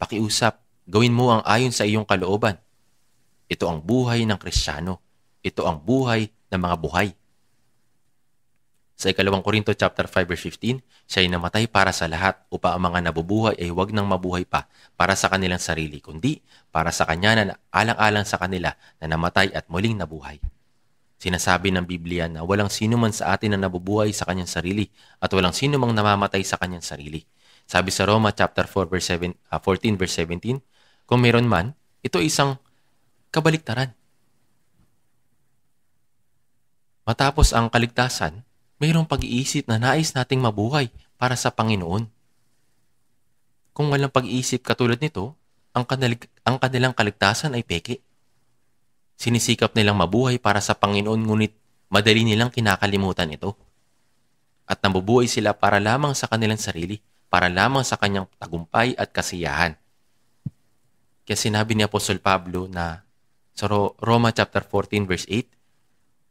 Pakiusap, gawin mo ang ayon sa iyong kalooban. Ito ang buhay ng Kristiyano ito ang buhay ng mga buhay. Sa ikalawang Korinto chapter 5 verse 15, siya ay namatay para sa lahat upang ang mga nabubuhay ay huwag nang mabuhay pa para sa kanilang sarili, kundi para sa kanya na alang-alang sa kanila na namatay at muling nabuhay. Sinasabi ng Biblia na walang sino man sa atin na nabubuhay sa kanyang sarili at walang sino mang namamatay sa kanyang sarili. Sabi sa Roma chapter 4 verse 7, uh, 14 verse 17, kung meron man, ito isang kabaliktaran. Matapos ang kaligtasan, mayroong pag-iisip na nais nating mabuhay para sa Panginoon. Kung walang pag-iisip katulad nito, ang, kanalig- ang kanilang kaligtasan ay peke. Sinisikap nilang mabuhay para sa Panginoon ngunit madali nilang kinakalimutan ito. At nabubuhay sila para lamang sa kanilang sarili, para lamang sa kanyang tagumpay at kasiyahan. Kaya sinabi ni Apostol Pablo na sa Roma chapter 14 verse 8,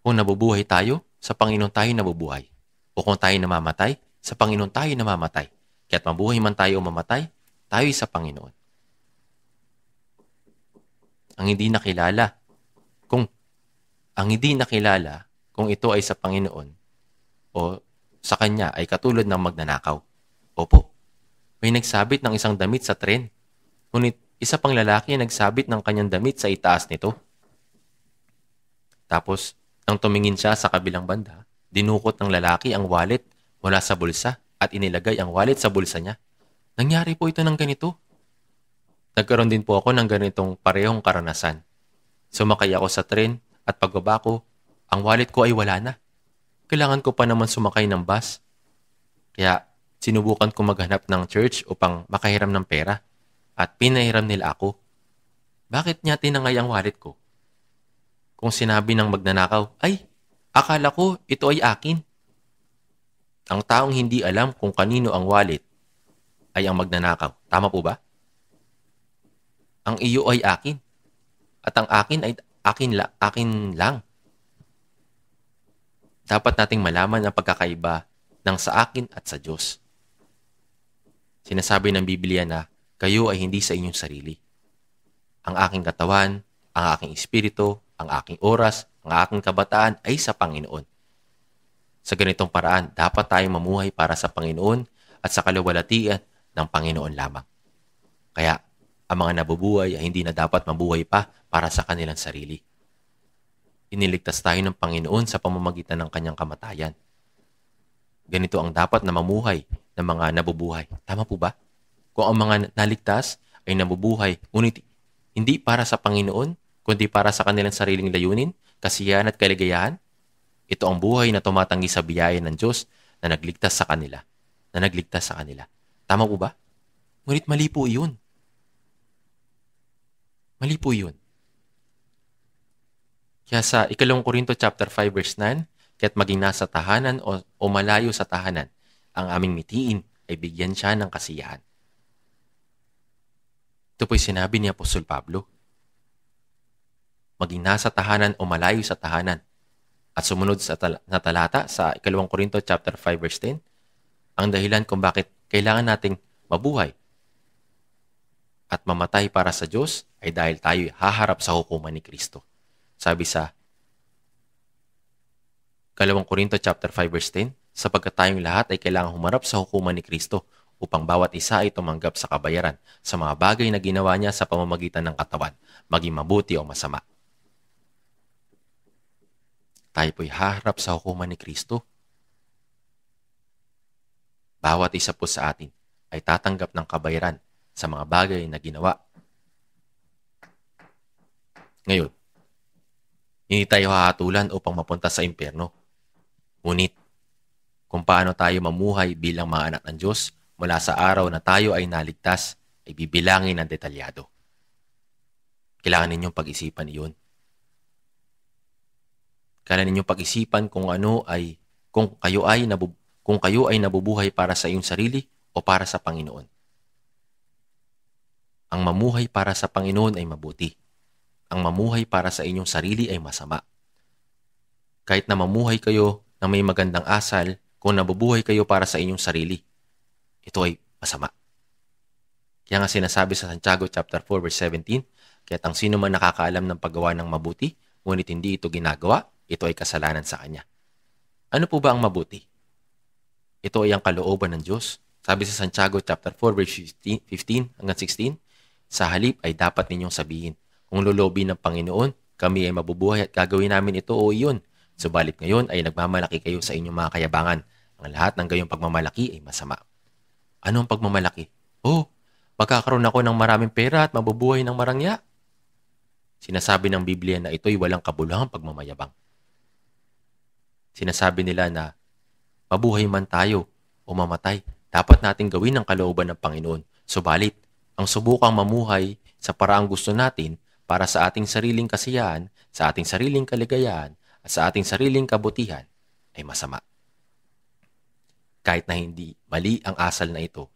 kung nabubuhay tayo, sa Panginoon tayo nabubuhay. O kung tayo namamatay, sa Panginoon tayo namamatay. Kaya't mabuhay man tayo o mamatay, tayo'y sa Panginoon. Ang hindi nakilala, kung ang hindi nakilala kung ito ay sa Panginoon o sa Kanya ay katulad ng magnanakaw. Opo, may nagsabit ng isang damit sa tren. Ngunit isa pang lalaki ang nagsabit ng kanyang damit sa itaas nito. Tapos, nang tumingin siya sa kabilang banda, dinukot ng lalaki ang wallet mula sa bulsa at inilagay ang wallet sa bulsa niya. Nangyari po ito ng ganito. Nagkaroon din po ako ng ganitong parehong karanasan. Sumakay ako sa train at pagbaba ko, ang wallet ko ay wala na. Kailangan ko pa naman sumakay ng bus. Kaya sinubukan ko maghanap ng church upang makahiram ng pera at pinahiram nila ako. Bakit niya tinangay ang wallet ko? kung sinabi ng magnanakaw, ay, akala ko ito ay akin. Ang taong hindi alam kung kanino ang wallet ay ang magnanakaw. Tama po ba? Ang iyo ay akin. At ang akin ay akin, la, akin lang. Dapat nating malaman ang pagkakaiba ng sa akin at sa Diyos. Sinasabi ng Biblia na kayo ay hindi sa inyong sarili. Ang aking katawan, ang aking espiritu, ang aking oras, ang aking kabataan ay sa Panginoon. Sa ganitong paraan, dapat tayong mamuhay para sa Panginoon at sa kaluwalatian ng Panginoon lamang. Kaya, ang mga nabubuhay ay hindi na dapat mabuhay pa para sa kanilang sarili. Iniligtas tayo ng Panginoon sa pamamagitan ng kanyang kamatayan. Ganito ang dapat na mamuhay ng mga nabubuhay. Tama po ba? Kung ang mga naligtas ay nabubuhay, ngunit hindi para sa Panginoon, kundi para sa kanilang sariling layunin, kasiyahan at kaligayahan. Ito ang buhay na tumatangi sa biyaya ng Diyos na nagligtas sa kanila. Na nagligtas sa kanila. Tama po ba? Ngunit mali po iyon. Mali po iyon. Kaya sa ikalawang Korinto chapter 5 verse 9, kaya't maging nasa tahanan o, o malayo sa tahanan, ang aming mitiin ay bigyan siya ng kasiyahan. Ito po'y sinabi ni Apostol Pablo maging nasa tahanan o malayo sa tahanan. At sumunod sa tal- na talata sa ikalawang Korinto chapter 5 verse 10, ang dahilan kung bakit kailangan nating mabuhay at mamatay para sa Diyos ay dahil tayo haharap sa hukuman ni Kristo. Sabi sa ikalawang Korinto chapter 5 verse 10, sapagkat tayong lahat ay kailangan humarap sa hukuman ni Kristo upang bawat isa ay tumanggap sa kabayaran sa mga bagay na ginawa niya sa pamamagitan ng katawan, maging mabuti o masama tayo po'y haharap sa hukuman ni Kristo. Bawat isa po sa atin ay tatanggap ng kabayaran sa mga bagay na ginawa. Ngayon, hindi tayo hahatulan upang mapunta sa impyerno. Ngunit, kung paano tayo mamuhay bilang mga anak ng Diyos mula sa araw na tayo ay naligtas, ay bibilangin ng detalyado. Kailangan ninyong pag-isipan iyon. Kaya ninyo pag-isipan kung ano ay kung kayo ay nabub- kung kayo ay nabubuhay para sa iyong sarili o para sa Panginoon. Ang mamuhay para sa Panginoon ay mabuti. Ang mamuhay para sa inyong sarili ay masama. Kahit na mamuhay kayo na may magandang asal, kung nabubuhay kayo para sa inyong sarili, ito ay masama. Kaya nga sinasabi sa Santiago chapter 4 verse 17, kaya't ang sino man nakakaalam ng paggawa ng mabuti, ngunit hindi ito ginagawa, ito ay kasalanan sa kanya. Ano po ba ang mabuti? Ito ay ang kalooban ng Diyos. Sabi sa Santiago chapter 4 verse 15 hanggang 16, sa halip ay dapat ninyong sabihin, kung lolobi ng Panginoon, kami ay mabubuhay at gagawin namin ito o iyon. Subalit ngayon ay nagmamalaki kayo sa inyong mga kayabangan. Ang lahat ng gayong pagmamalaki ay masama. Ano ang pagmamalaki? Oh, magkakaroon ako ng maraming pera at mabubuhay ng marangya. Sinasabi ng Biblia na ito ay walang kabuluhang pagmamayabang. Sinasabi nila na mabuhay man tayo o mamatay, dapat nating gawin ang kalooban ng Panginoon. Subalit, ang subukang mamuhay sa paraang gusto natin para sa ating sariling kasiyahan, sa ating sariling kaligayahan, at sa ating sariling kabutihan ay masama. Kahit na hindi mali ang asal na ito,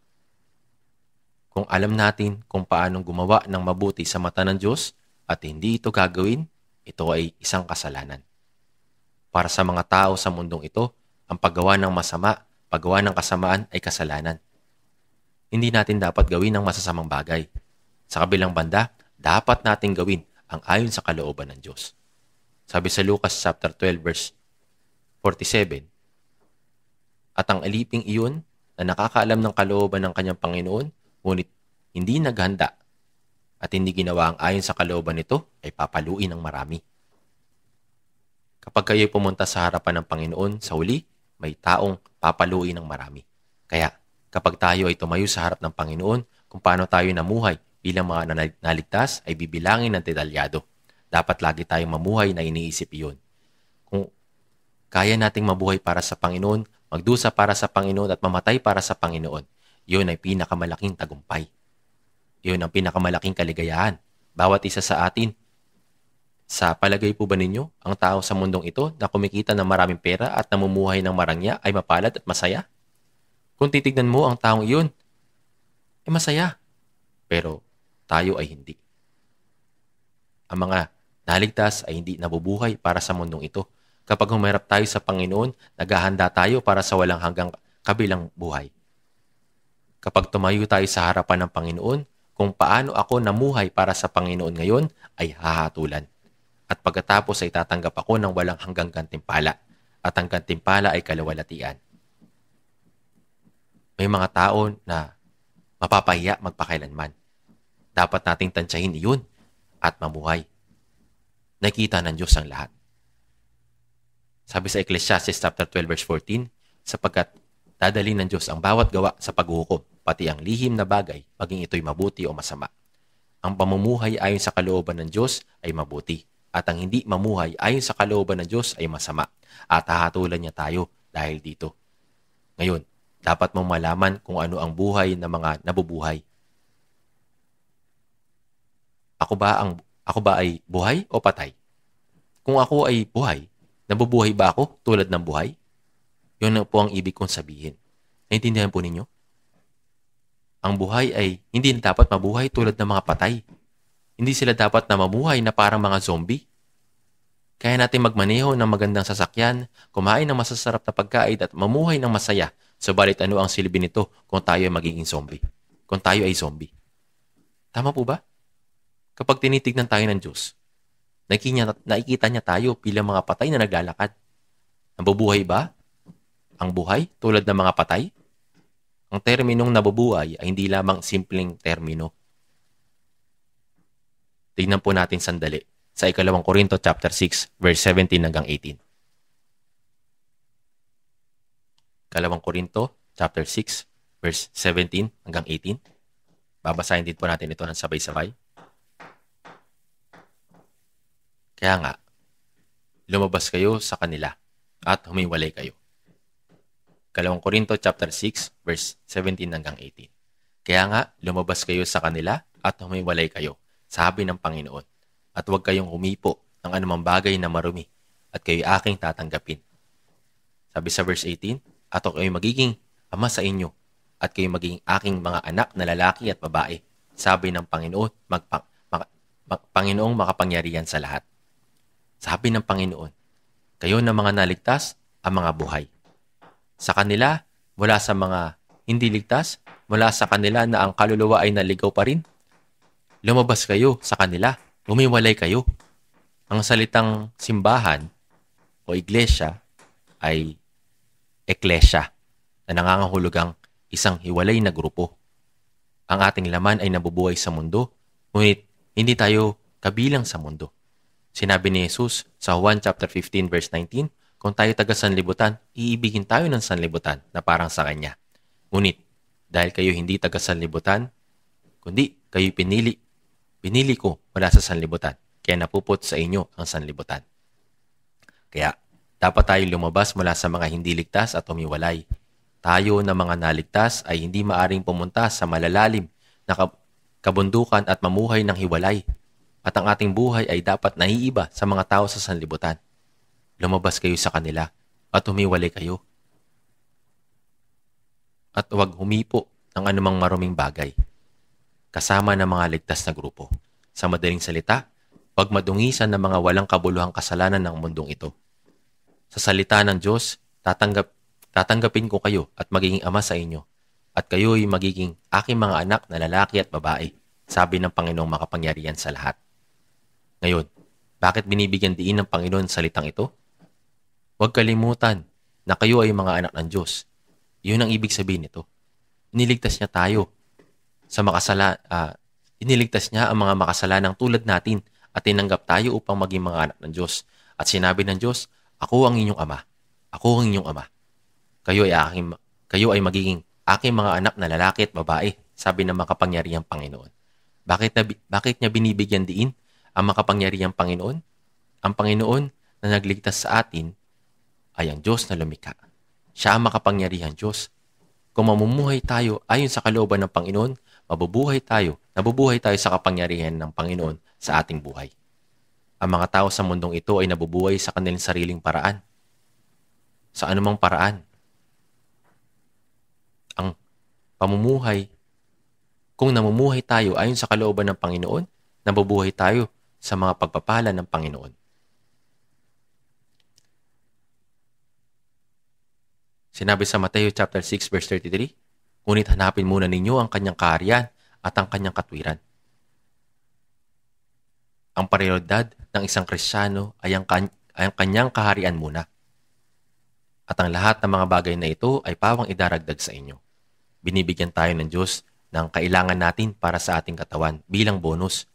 kung alam natin kung paanong gumawa ng mabuti sa mata ng Diyos at hindi ito gagawin, ito ay isang kasalanan para sa mga tao sa mundong ito, ang paggawa ng masama, paggawa ng kasamaan ay kasalanan. Hindi natin dapat gawin ang masasamang bagay. Sa kabilang banda, dapat natin gawin ang ayon sa kalooban ng Diyos. Sabi sa Lucas chapter 12 verse 47, At ang aliping iyon na nakakaalam ng kalooban ng kanyang Panginoon, ngunit hindi naghanda at hindi ginawa ang ayon sa kalooban nito, ay papaluin ng marami. Kapag kayo pumunta sa harapan ng Panginoon sa huli, may taong papaluin ng marami. Kaya kapag tayo ay tumayo sa harap ng Panginoon, kung paano tayo namuhay bilang mga naligtas ay bibilangin ng detalyado. Dapat lagi tayong mamuhay na iniisip iyon. Kung kaya nating mabuhay para sa Panginoon, magdusa para sa Panginoon at mamatay para sa Panginoon, iyon ay pinakamalaking tagumpay. Iyon ang pinakamalaking kaligayahan. Bawat isa sa atin sa palagay po ba ninyo, ang tao sa mundong ito na kumikita ng maraming pera at namumuhay ng marangya ay mapalad at masaya? Kung titignan mo ang taong iyon, ay eh, masaya. Pero tayo ay hindi. Ang mga naligtas ay hindi nabubuhay para sa mundong ito. Kapag humarap tayo sa Panginoon, naghahanda tayo para sa walang hanggang kabilang buhay. Kapag tumayo tayo sa harapan ng Panginoon, kung paano ako namuhay para sa Panginoon ngayon ay hahatulan at pagkatapos ay tatanggap ako ng walang hanggang gantimpala at ang gantimpala ay kalawalatian. May mga tao na mapapahiya magpakailanman. Dapat nating tansyahin iyon at mamuhay. Nakita ng Diyos ang lahat. Sabi sa Ecclesiastes chapter 12 verse 14, sapagkat dadali ng Diyos ang bawat gawa sa paghukom, pati ang lihim na bagay, maging ito'y mabuti o masama. Ang pamumuhay ayon sa kalooban ng Diyos ay mabuti at ang hindi mamuhay ayon sa kalooban ng Diyos ay masama at hahatulan niya tayo dahil dito. Ngayon, dapat mong malaman kung ano ang buhay ng mga nabubuhay. Ako ba ang ako ba ay buhay o patay? Kung ako ay buhay, nabubuhay ba ako tulad ng buhay? Yun na po ang ibig kong sabihin. Naintindihan po ninyo? Ang buhay ay hindi na dapat mabuhay tulad ng mga patay. Hindi sila dapat na mabuhay na parang mga zombie. Kaya natin magmaneho ng magandang sasakyan, kumain ng masasarap na pagkain at mamuhay ng masaya. Subalit ano ang silbi nito kung tayo ay magiging zombie? Kung tayo ay zombie. Tama po ba? Kapag tinitignan tayo ng Diyos, nakikita, nakikita niya tayo bilang mga patay na naglalakad. Nabubuhay ba? Ang buhay tulad ng mga patay? Ang terminong nabubuhay ay hindi lamang simpleng termino Tingnan po natin sandali sa ikalawang Korinto chapter 6 verse 17 hanggang 18. Ikalawang Korinto chapter 6 verse 17 hanggang 18. Babasahin din po natin ito ng sabay-sabay. Kaya nga, lumabas kayo sa kanila at humiwalay kayo. Kalawang Korinto chapter 6 verse 17 hanggang 18. Kaya nga, lumabas kayo sa kanila at humiwalay kayo sabi ng Panginoon. At huwag kayong umipo ng anumang bagay na marumi at kayo'y aking tatanggapin. Sabi sa verse 18, At ako ay magiging ama sa inyo at kayo'y magiging aking mga anak na lalaki at babae. Sabi ng Panginoon, magpang, mag, mag, Panginoong makapangyarihan sa lahat. Sabi ng Panginoon, kayo na mga naligtas ang mga buhay. Sa kanila, mula sa mga hindi ligtas, mula sa kanila na ang kaluluwa ay naligaw pa rin, lumabas kayo sa kanila, umiwalay kayo. Ang salitang simbahan o iglesia ay eklesya na nangangahulugang isang hiwalay na grupo. Ang ating laman ay nabubuhay sa mundo, ngunit hindi tayo kabilang sa mundo. Sinabi ni Jesus sa Juan chapter 15 verse 19, kung tayo taga sanlibutan, iibigin tayo ng sanlibutan na parang sa kanya. Ngunit dahil kayo hindi taga sanlibutan, kundi kayo pinili Pinili ko mula sa sanlibutan, kaya napupot sa inyo ang sanlibutan. Kaya, dapat tayo lumabas mula sa mga hindi ligtas at umiwalay. Tayo na mga naligtas ay hindi maaring pumunta sa malalalim na kabundukan at mamuhay ng hiwalay. At ang ating buhay ay dapat naiiba sa mga tao sa sanlibutan. Lumabas kayo sa kanila at humiwalay kayo. At huwag humipo ng anumang maruming bagay kasama ng mga ligtas na grupo. Sa madaling salita, pagmadungisan ng mga walang kabuluhang kasalanan ng mundong ito. Sa salita ng Diyos, tatanggap, tatanggapin ko kayo at magiging ama sa inyo, at kayo'y magiging aking mga anak na lalaki at babae, sabi ng Panginoong makapangyarihan sa lahat. Ngayon, bakit binibigyan diin ng Panginoon salitang ito? Huwag kalimutan na kayo ay mga anak ng Diyos. Yun ang ibig sabihin nito. Niligtas niya tayo sa makasala, uh, iniligtas niya ang mga makasalanang tulad natin at tinanggap tayo upang maging mga anak ng Diyos. At sinabi ng Diyos, Ako ang inyong ama. Ako ang inyong ama. Kayo ay, aking, kayo ay magiging aking mga anak na lalaki at babae, sabi ng makapangyarihang Panginoon. Bakit, na, bakit niya binibigyan diin ang makapangyarihang Panginoon? Ang Panginoon na nagligtas sa atin ay ang Diyos na lumika. Siya ang makapangyarihang Diyos kung mamumuhay tayo ayon sa kalooban ng Panginoon, mabubuhay tayo, nabubuhay tayo sa kapangyarihan ng Panginoon sa ating buhay. Ang mga tao sa mundong ito ay nabubuhay sa kanilang sariling paraan. Sa anumang paraan. Ang pamumuhay, kung namumuhay tayo ayon sa kalooban ng Panginoon, nabubuhay tayo sa mga pagpapala ng Panginoon. Sinabi sa Mateo chapter 6 verse 33, Ngunit hanapin muna ninyo ang kanyang kaharian at ang kanyang katwiran. Ang prioridad ng isang kristyano ay ang, kan- ay ang kanyang kaharian muna. At ang lahat ng mga bagay na ito ay pawang idaragdag sa inyo. Binibigyan tayo ng Diyos ng kailangan natin para sa ating katawan bilang bonus.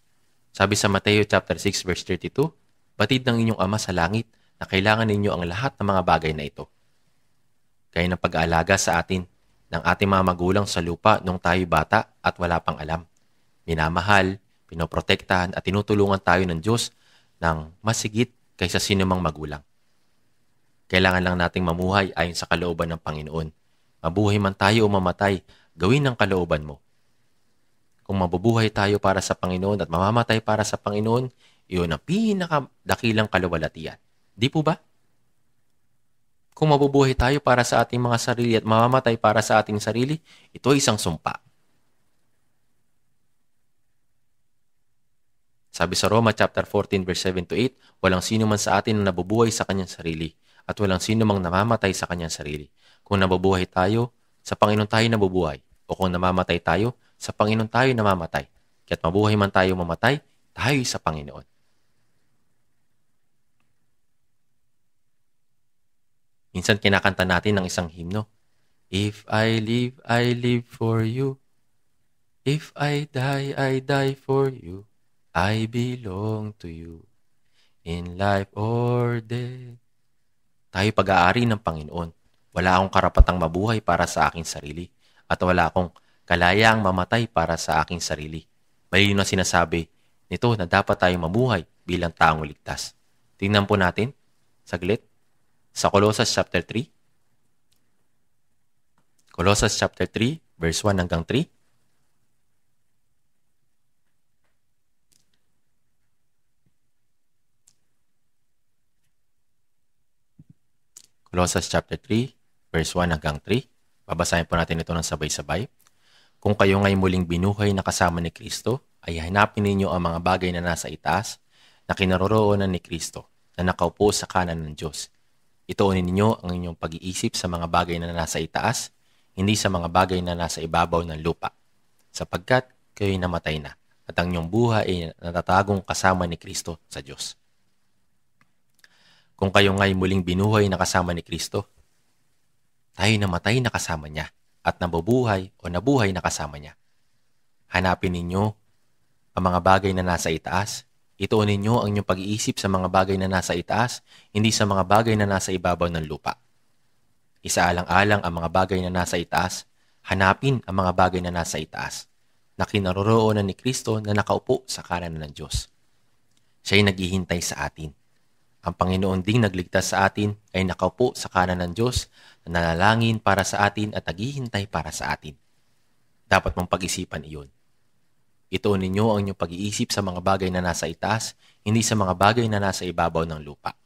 Sabi sa Mateo chapter 6 verse 32, Batid ng inyong Ama sa langit na kailangan ninyo ang lahat ng mga bagay na ito kayo ng pag-aalaga sa atin ng ating mga magulang sa lupa nung tayo bata at wala pang alam. Minamahal, pinoprotektahan at tinutulungan tayo ng Diyos ng masigit kaysa sinumang magulang. Kailangan lang nating mamuhay ayon sa kalooban ng Panginoon. Mabuhay man tayo o mamatay, gawin ang kalooban mo. Kung mabubuhay tayo para sa Panginoon at mamamatay para sa Panginoon, iyon ang pinakadakilang kaluwalatian. Di po ba? Kung mabubuhay tayo para sa ating mga sarili at mamamatay para sa ating sarili, ito ay isang sumpa. Sabi sa Roma chapter 14 verse 7 to 8, walang sino man sa atin na nabubuhay sa kanyang sarili at walang sino mang namamatay sa kanyang sarili. Kung nabubuhay tayo, sa Panginoon tayo nabubuhay. O kung namamatay tayo, sa Panginoon tayo namamatay. Kaya't mabuhay man tayo mamatay, tayo sa Panginoon. Minsan kinakanta natin ng isang himno. If I live, I live for you. If I die, I die for you. I belong to you. In life or death. Tayo pag-aari ng Panginoon. Wala akong karapatang mabuhay para sa aking sarili. At wala akong kalayaang mamatay para sa aking sarili. Malino na sinasabi nito na dapat tayong mabuhay bilang taong ligtas. Tingnan po natin, saglit, sa Colossians chapter 3. Colossians chapter 3, verse 1 hanggang 3. Colossians chapter 3, verse 1 hanggang 3. Babasahin po natin ito ng sabay-sabay. Kung kayo ngay muling binuhay na kasama ni Kristo, ay hanapin ninyo ang mga bagay na nasa itaas na kinaroroonan ni Kristo na nakaupo sa kanan ng Diyos. Ituunin ninyo ang inyong pag-iisip sa mga bagay na nasa itaas, hindi sa mga bagay na nasa ibabaw ng lupa, sapagkat kayo'y namatay na at ang inyong buhay ay natatagong kasama ni Kristo sa Diyos. Kung kayo nga'y muling binuhay na kasama ni Kristo, tayo namatay na kasama niya at nabubuhay o nabuhay na kasama niya. Hanapin ninyo ang mga bagay na nasa itaas Ituon ninyo ang inyong pag-iisip sa mga bagay na nasa itaas, hindi sa mga bagay na nasa ibabaw ng lupa. Isaalang-alang ang mga bagay na nasa itaas, hanapin ang mga bagay na nasa itaas, na kinaroroonan ni Kristo na nakaupo sa kanan ng Diyos. Siya'y naghihintay sa atin. Ang Panginoon ding nagligtas sa atin ay nakaupo sa kanan ng Diyos na nanalangin para sa atin at naghihintay para sa atin. Dapat mong pag-isipan iyon. Ito ninyo ang inyong pag-iisip sa mga bagay na nasa itaas, hindi sa mga bagay na nasa ibabaw ng lupa.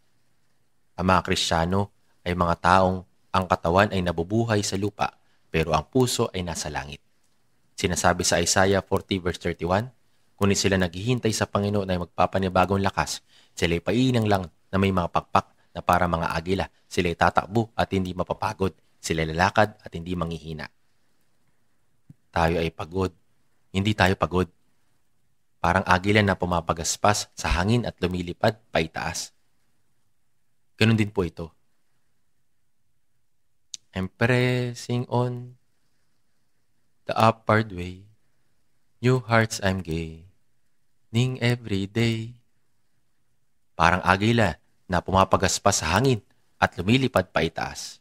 Ang mga Kristiyano ay mga taong ang katawan ay nabubuhay sa lupa, pero ang puso ay nasa langit. Sinasabi sa Isaiah 40 verse 31, Kundi sila naghihintay sa Panginoon ay magpapanibagong lakas, sila'y painang lang na may mga pakpak na para mga agila, sila'y tatakbo at hindi mapapagod, sila'y lalakad at hindi manghihina. Tayo ay pagod hindi tayo pagod. Parang agila na pumapagaspas sa hangin at lumilipad paitaas. Ganun din po ito. I'm pressing on the upward way. New hearts I'm gay. Ning every day. Parang agila na pumapagaspas sa hangin at lumilipad paitaas.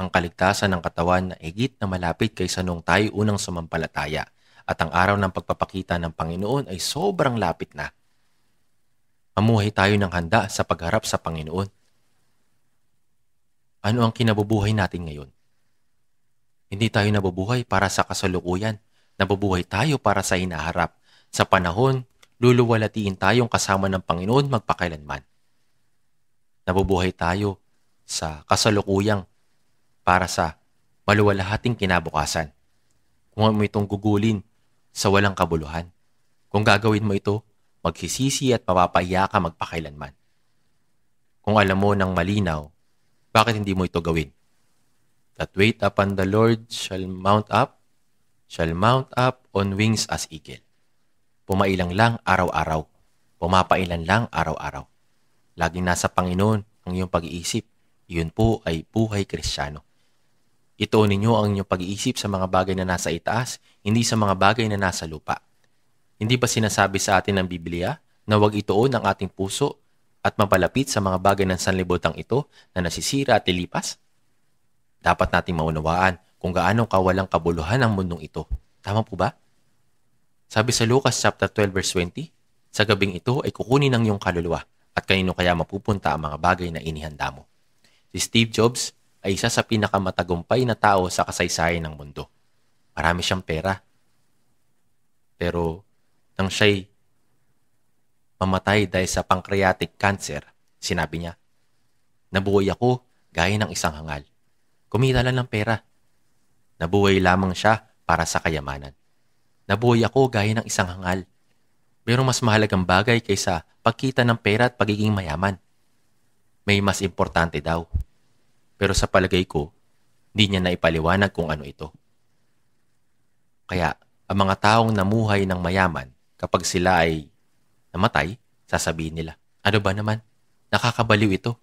ang kaligtasan ng katawan na igit na malapit kaysa nung tayo unang sumampalataya at ang araw ng pagpapakita ng Panginoon ay sobrang lapit na. Mamuhay tayo ng handa sa pagharap sa Panginoon. Ano ang kinabubuhay natin ngayon? Hindi tayo nabubuhay para sa kasalukuyan. Nabubuhay tayo para sa hinaharap. Sa panahon, luluwalatiin tayong kasama ng Panginoon magpakailanman. Nabubuhay tayo sa kasalukuyang para sa maluwalhating kinabukasan. Kung mo itong gugulin sa walang kabuluhan. Kung gagawin mo ito, magsisisi at mapapahiya ka magpakailanman. Kung alam mo ng malinaw, bakit hindi mo ito gawin? That wait upon the Lord shall mount up, shall mount up on wings as eagle. Pumailang lang araw-araw. Pumapailan lang araw-araw. Laging nasa Panginoon ang iyong pag-iisip. Iyon po ay buhay kristyano. Ituon ninyo ang inyong pag-iisip sa mga bagay na nasa itaas, hindi sa mga bagay na nasa lupa. Hindi ba sinasabi sa atin ng Biblia na huwag ituon ang ating puso at mapalapit sa mga bagay ng sanlibutan ito na nasisira at lilipas? Dapat nating maunawaan kung gaano kawalang kabuluhan ang mundong ito. Tama po ba? Sabi sa Lucas chapter 12 verse 20, sa gabing ito ay kukunin ng iyong kaluluwa at kanino kaya mapupunta ang mga bagay na inihanda mo. Si Steve Jobs ay isa sa pinakamatagumpay na tao sa kasaysayan ng mundo. Marami siyang pera. Pero nang siya'y mamatay dahil sa pancreatic cancer, sinabi niya, Nabuhay ako gaya ng isang hangal. Kumita lang ng pera. Nabuhay lamang siya para sa kayamanan. Nabuhay ako gaya ng isang hangal. Pero mas mahalagang bagay kaysa pagkita ng pera at pagiging mayaman. May mas importante daw pero sa palagay ko, hindi niya naipaliwanag kung ano ito. Kaya, ang mga taong namuhay ng mayaman, kapag sila ay namatay, sasabihin nila, ano ba naman? Nakakabaliw ito.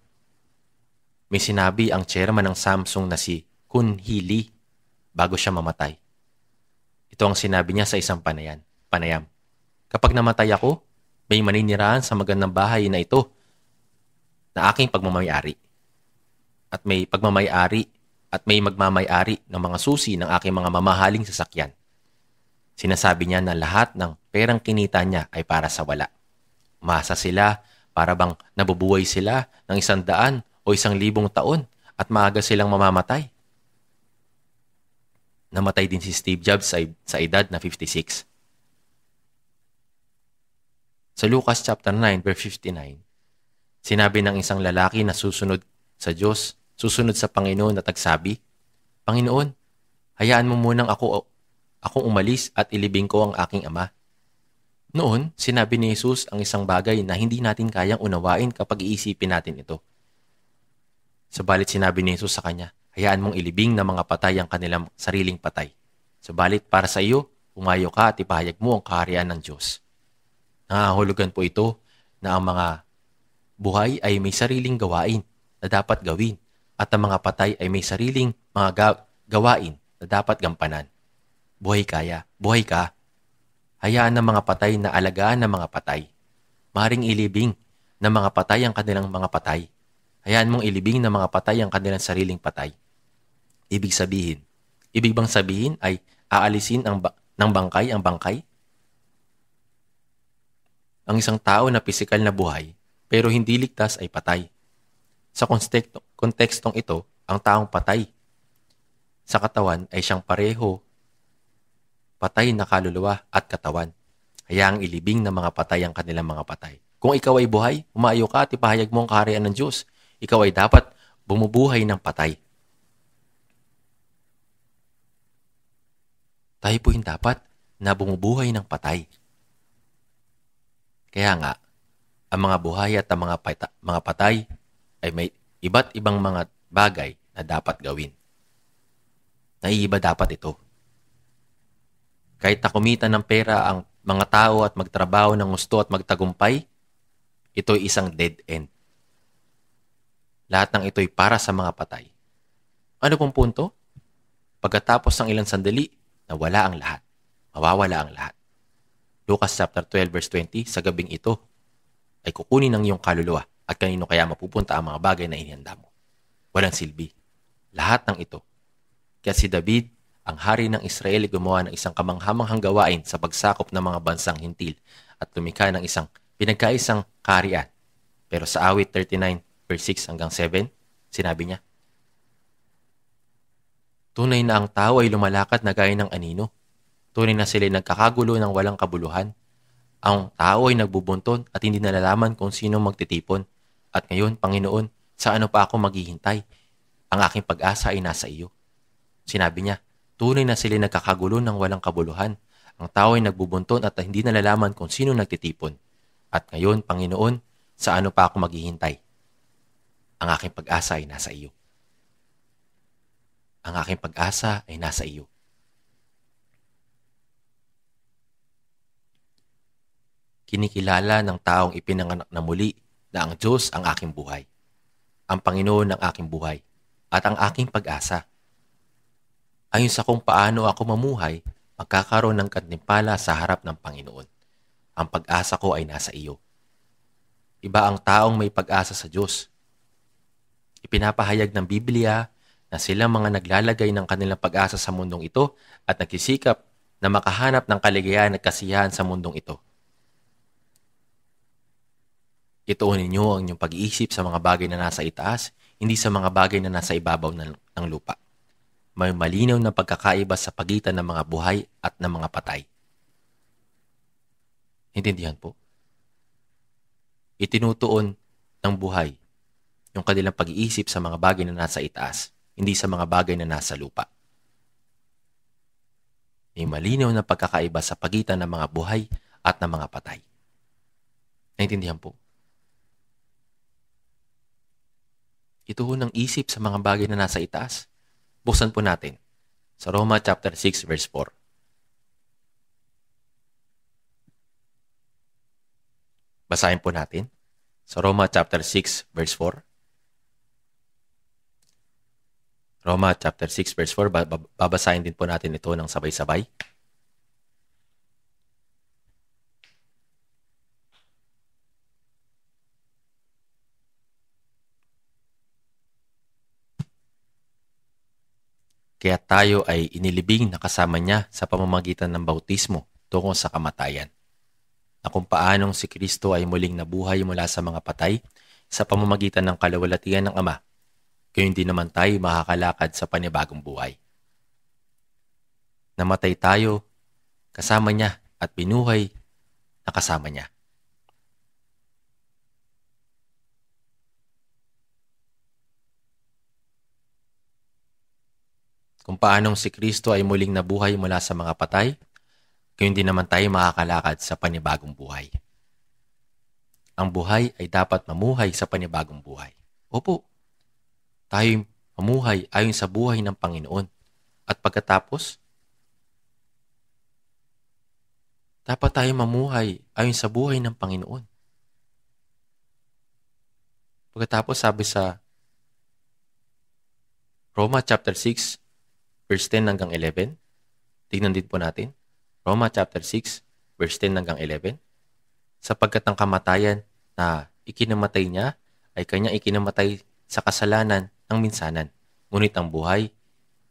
May sinabi ang chairman ng Samsung na si Kun Hee Lee bago siya mamatay. Ito ang sinabi niya sa isang panayan, panayam. Kapag namatay ako, may maninirahan sa magandang bahay na ito na aking pagmamayari at may pagmamayari at may magmamayari ng mga susi ng aking mga mamahaling sasakyan. Sinasabi niya na lahat ng perang kinita niya ay para sa wala. Masa sila para bang nabubuhay sila ng isang daan o isang libong taon at maaga silang mamamatay. Namatay din si Steve Jobs sa, sa edad na 56. Sa Lucas chapter 9 verse 59, sinabi ng isang lalaki na susunod sa Diyos, susunod sa Panginoon at tagsabi, Panginoon, hayaan mo munang ako akong umalis at ilibing ko ang aking ama. Noon, sinabi ni Jesus ang isang bagay na hindi natin kayang unawain kapag iisipin natin ito. Sabalit sinabi ni Jesus sa kanya, hayaan mong ilibing ng mga patay ang kanilang sariling patay. Sabalit para sa iyo, umayo ka at ipahayag mo ang kaharian ng Diyos. Nangahulugan po ito na ang mga buhay ay may sariling gawain na dapat gawin at ang mga patay ay may sariling mga ga- gawain na dapat gampanan. Buhay kaya, buhay ka. Hayaan ng mga patay na alagaan ng mga patay. Maring ilibing ng mga patay ang kanilang mga patay. Hayaan mong ilibing ng mga patay ang kanilang sariling patay. Ibig sabihin, ibig bang sabihin ay aalisin ang ba- ng bangkay ang bangkay? Ang isang tao na pisikal na buhay pero hindi ligtas ay patay. Sa konteksto, kontekstong ito, ang taong patay sa katawan ay siyang pareho patay na kaluluwa at katawan. Hayaang ilibing na mga patay ang kanilang mga patay. Kung ikaw ay buhay, umayo ka at ipahayag mo ang kaharian ng Diyos. Ikaw ay dapat bumubuhay ng patay. Tayo po yung dapat na bumubuhay ng patay. Kaya nga, ang mga buhay at ang mga, pata- mga patay ay may iba't ibang mga bagay na dapat gawin. Naiiba dapat ito. Kahit kumita ng pera ang mga tao at magtrabaho ng gusto at magtagumpay, ito'y isang dead end. Lahat ng ito'y para sa mga patay. Ano pong punto? Pagkatapos ng ilang sandali, nawala ang lahat. Mawawala ang lahat. Lucas chapter 12 verse 20, sa gabing ito ay kukunin ng iyong kaluluwa at kanino kaya mapupunta ang mga bagay na inihanda mo. Walang silbi. Lahat ng ito. Kaya si David, ang hari ng Israel, gumawa ng isang kamanghamanghang gawain sa pagsakop ng mga bansang hintil at lumika ng isang pinagkaisang kaharian. Pero sa awit 39, verse 6 hanggang 7, sinabi niya, Tunay na ang tao ay lumalakad na gaya ng anino. Tunay na sila'y nagkakagulo ng walang kabuluhan. Ang tao ay nagbubunton at hindi nalalaman kung sino magtitipon at ngayon, Panginoon, sa ano pa ako maghihintay? Ang aking pag-asa ay nasa iyo. Sinabi niya, tunay na sila nagkakagulo ng walang kabuluhan. Ang tao ay nagbubunton at hindi nalalaman kung sino nagtitipon. At ngayon, Panginoon, sa ano pa ako maghihintay? Ang aking pag-asa ay nasa iyo. Ang aking pag-asa ay nasa iyo. Kinikilala ng taong ipinanganak na muli na ang Diyos ang aking buhay, ang Panginoon ang aking buhay, at ang aking pag-asa. Ayon sa kung paano ako mamuhay, magkakaroon ng kantimpala sa harap ng Panginoon. Ang pag-asa ko ay nasa iyo. Iba ang taong may pag-asa sa Diyos. Ipinapahayag ng Biblia na sila mga naglalagay ng kanilang pag-asa sa mundong ito at nagsisikap na makahanap ng kaligayahan at kasiyahan sa mundong ito. Ituunin niyo ang inyong pag-iisip sa mga bagay na nasa itaas, hindi sa mga bagay na nasa ibabaw ng, lupa. May malinaw na pagkakaiba sa pagitan ng mga buhay at ng mga patay. Intindihan po? Itinutuon ng buhay yung kanilang pag-iisip sa mga bagay na nasa itaas, hindi sa mga bagay na nasa lupa. May malinaw na pagkakaiba sa pagitan ng mga buhay at ng mga patay. Naintindihan po? Ito ho ng isip sa mga bagay na nasa itaas. Buksan po natin sa Roma chapter 6 verse 4. Basahin po natin sa Roma chapter 6 verse 4. Roma chapter 6 verse 4, babasahin din po natin ito ng sabay-sabay. kaya tayo ay inilibing na kasama niya sa pamamagitan ng bautismo tungo sa kamatayan. Na kung paanong si Kristo ay muling nabuhay mula sa mga patay sa pamamagitan ng kalawalatian ng Ama, gayon hindi naman tayo makakalakad sa panibagong buhay. Namatay tayo kasama niya at binuhay na kasama niya. kung paanong si Kristo ay muling nabuhay mula sa mga patay, gayon din naman tayo makakalakad sa panibagong buhay. Ang buhay ay dapat mamuhay sa panibagong buhay. Opo, tayo mamuhay ayon sa buhay ng Panginoon. At pagkatapos, dapat tayo mamuhay ayon sa buhay ng Panginoon. Pagkatapos sabi sa Roma chapter 6 verse 10 hanggang 11. Tingnan din po natin. Roma chapter 6, verse 10 hanggang 11. Sapagkat ang kamatayan na ikinamatay niya ay kanyang ikinamatay sa kasalanan ng minsanan. Ngunit ang buhay,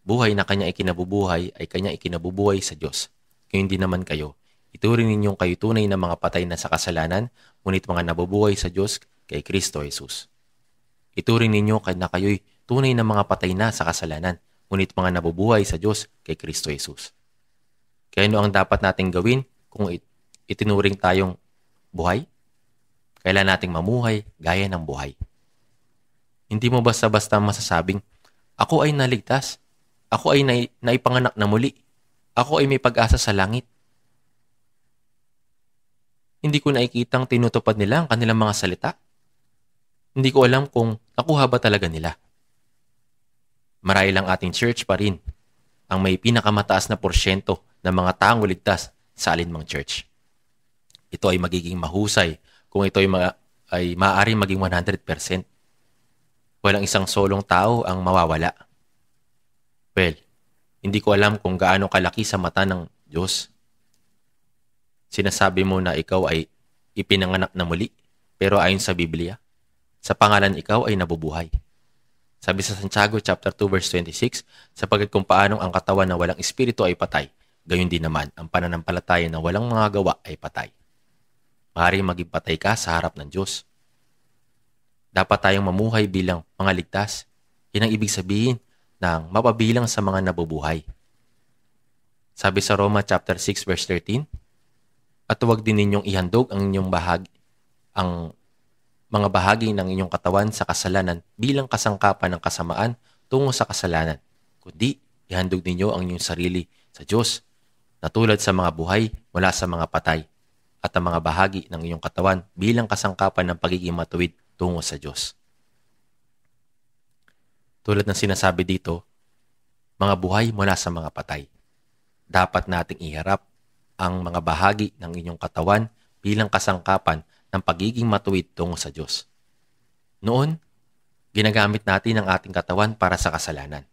buhay na kanyang ikinabubuhay ay kanya ikinabubuhay sa Diyos. Ngayon hindi naman kayo, ituring ninyong kayo tunay na mga patay na sa kasalanan, ngunit mga nabubuhay sa Diyos kay Kristo Jesus. Ituring ninyo na kayo'y tunay na mga patay na sa kasalanan, ngunit mga nabubuhay sa Diyos kay Kristo Jesus. Kaya ano ang dapat nating gawin kung itinuring tayong buhay? Kailan nating mamuhay gaya ng buhay. Hindi mo basta-basta masasabing, ako ay naligtas, ako ay na- naipanganak na muli, ako ay may pag-asa sa langit. Hindi ko nakikitang tinutupad nila ang kanilang mga salita. Hindi ko alam kung nakuha ba talaga nila marahil ang ating church pa rin ang may pinakamataas na porsyento ng mga taong ligtas sa alinmang church. Ito ay magiging mahusay kung ito ay, ma- ay maaaring maging 100%. Walang isang solong tao ang mawawala. Well, hindi ko alam kung gaano kalaki sa mata ng Diyos. Sinasabi mo na ikaw ay ipinanganak na muli, pero ayon sa Biblia, sa pangalan ikaw ay nabubuhay. Sabi sa Santiago chapter 2 verse 26, sapagkat kung paanong ang katawan na walang espiritu ay patay, gayon din naman ang pananampalataya na walang mga gawa ay patay. Maaaring maging patay ka sa harap ng Diyos. Dapat tayong mamuhay bilang mga ligtas. Yan ang ibig sabihin ng mapabilang sa mga nabubuhay. Sabi sa Roma chapter 6 verse 13, at huwag din ninyong ihandog ang inyong bahagi, ang mga bahagi ng inyong katawan sa kasalanan bilang kasangkapan ng kasamaan tungo sa kasalanan, kundi ihandog ninyo ang inyong sarili sa Diyos na tulad sa mga buhay mula sa mga patay at ang mga bahagi ng inyong katawan bilang kasangkapan ng pagiging matuwid tungo sa Diyos. Tulad ng sinasabi dito, mga buhay mula sa mga patay. Dapat nating iharap ang mga bahagi ng inyong katawan bilang kasangkapan ng pagiging matuwid tungo sa Diyos. Noon, ginagamit natin ang ating katawan para sa kasalanan.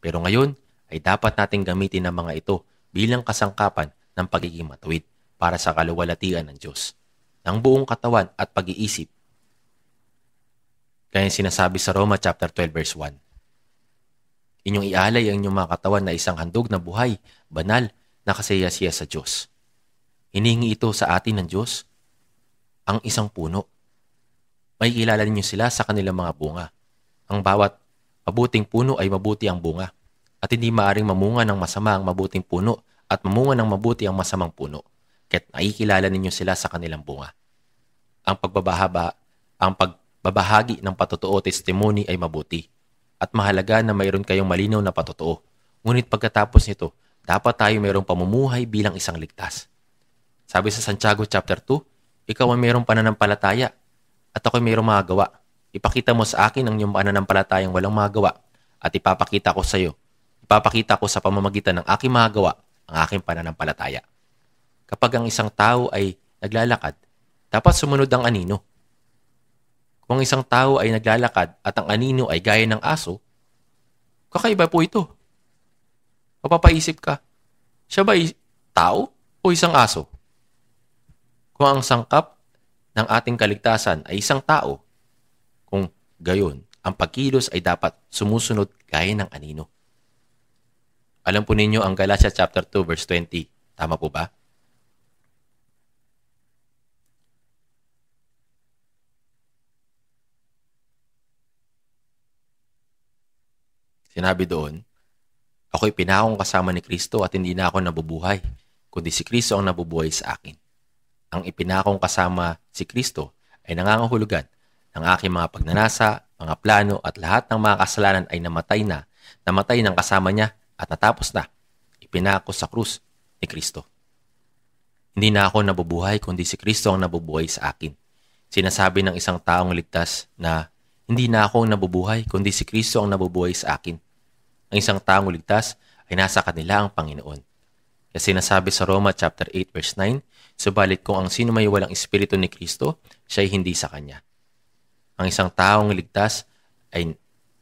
Pero ngayon ay dapat natin gamitin ang mga ito bilang kasangkapan ng pagiging matuwid para sa kaluwalhatian ng Diyos, ng buong katawan at pag-iisip. Kaya sinasabi sa Roma chapter 12 verse 1, Inyong ialay ang inyong mga katawan na isang handog na buhay, banal, na kasiyasiya sa Diyos. Hiningi ito sa atin ng Diyos ang isang puno. May kilala ninyo sila sa kanilang mga bunga. Ang bawat mabuting puno ay mabuti ang bunga. At hindi maaring mamunga ng masama ang mabuting puno at mamunga ng mabuti ang masamang puno. Kaya't nakikilala ninyo sila sa kanilang bunga. Ang pagbabahaba, ang pagbabahagi ng patotoo testimony ay mabuti. At mahalaga na mayroon kayong malinaw na patotoo. Ngunit pagkatapos nito, dapat tayo mayroong pamumuhay bilang isang ligtas. Sabi sa Santiago chapter 2, ikaw ay mayroong pananampalataya at ako ay mayroong magawa. Ipakita mo sa akin ang iyong pananampalatayang walang magawa at ipapakita ko sa iyo. Ipapakita ko sa pamamagitan ng aking magawa ang aking pananampalataya. Kapag ang isang tao ay naglalakad, dapat sumunod ang anino. Kung ang isang tao ay naglalakad at ang anino ay gaya ng aso, kakaiba po ito. Mapapaisip ka, siya ba tao o isang aso? Kung ang sangkap ng ating kaligtasan ay isang tao, kung gayon, ang pagkilos ay dapat sumusunod gaya ng anino. Alam po ninyo ang Galatia chapter 2 verse 20. Tama po ba? Sinabi doon, Ako'y pinakong kasama ni Kristo at hindi na ako nabubuhay, kundi si Kristo ang nabubuhay sa akin ang ipinakong kasama si Kristo ay nangangahulugan ng aking mga pagnanasa, mga plano at lahat ng mga kasalanan ay namatay na, namatay ng kasama niya at natapos na, ipinako sa krus ni Kristo. Hindi na ako nabubuhay kundi si Kristo ang nabubuhay sa akin. Sinasabi ng isang taong ligtas na hindi na ako ang nabubuhay kundi si Kristo ang nabubuhay sa akin. Ang isang taong ligtas ay nasa kanila ang Panginoon. Kasi nasabi sa Roma chapter 8 verse 9, Subalit kung ang sino may walang espiritu ni Kristo, siya ay hindi sa kanya. Ang isang taong ligtas ay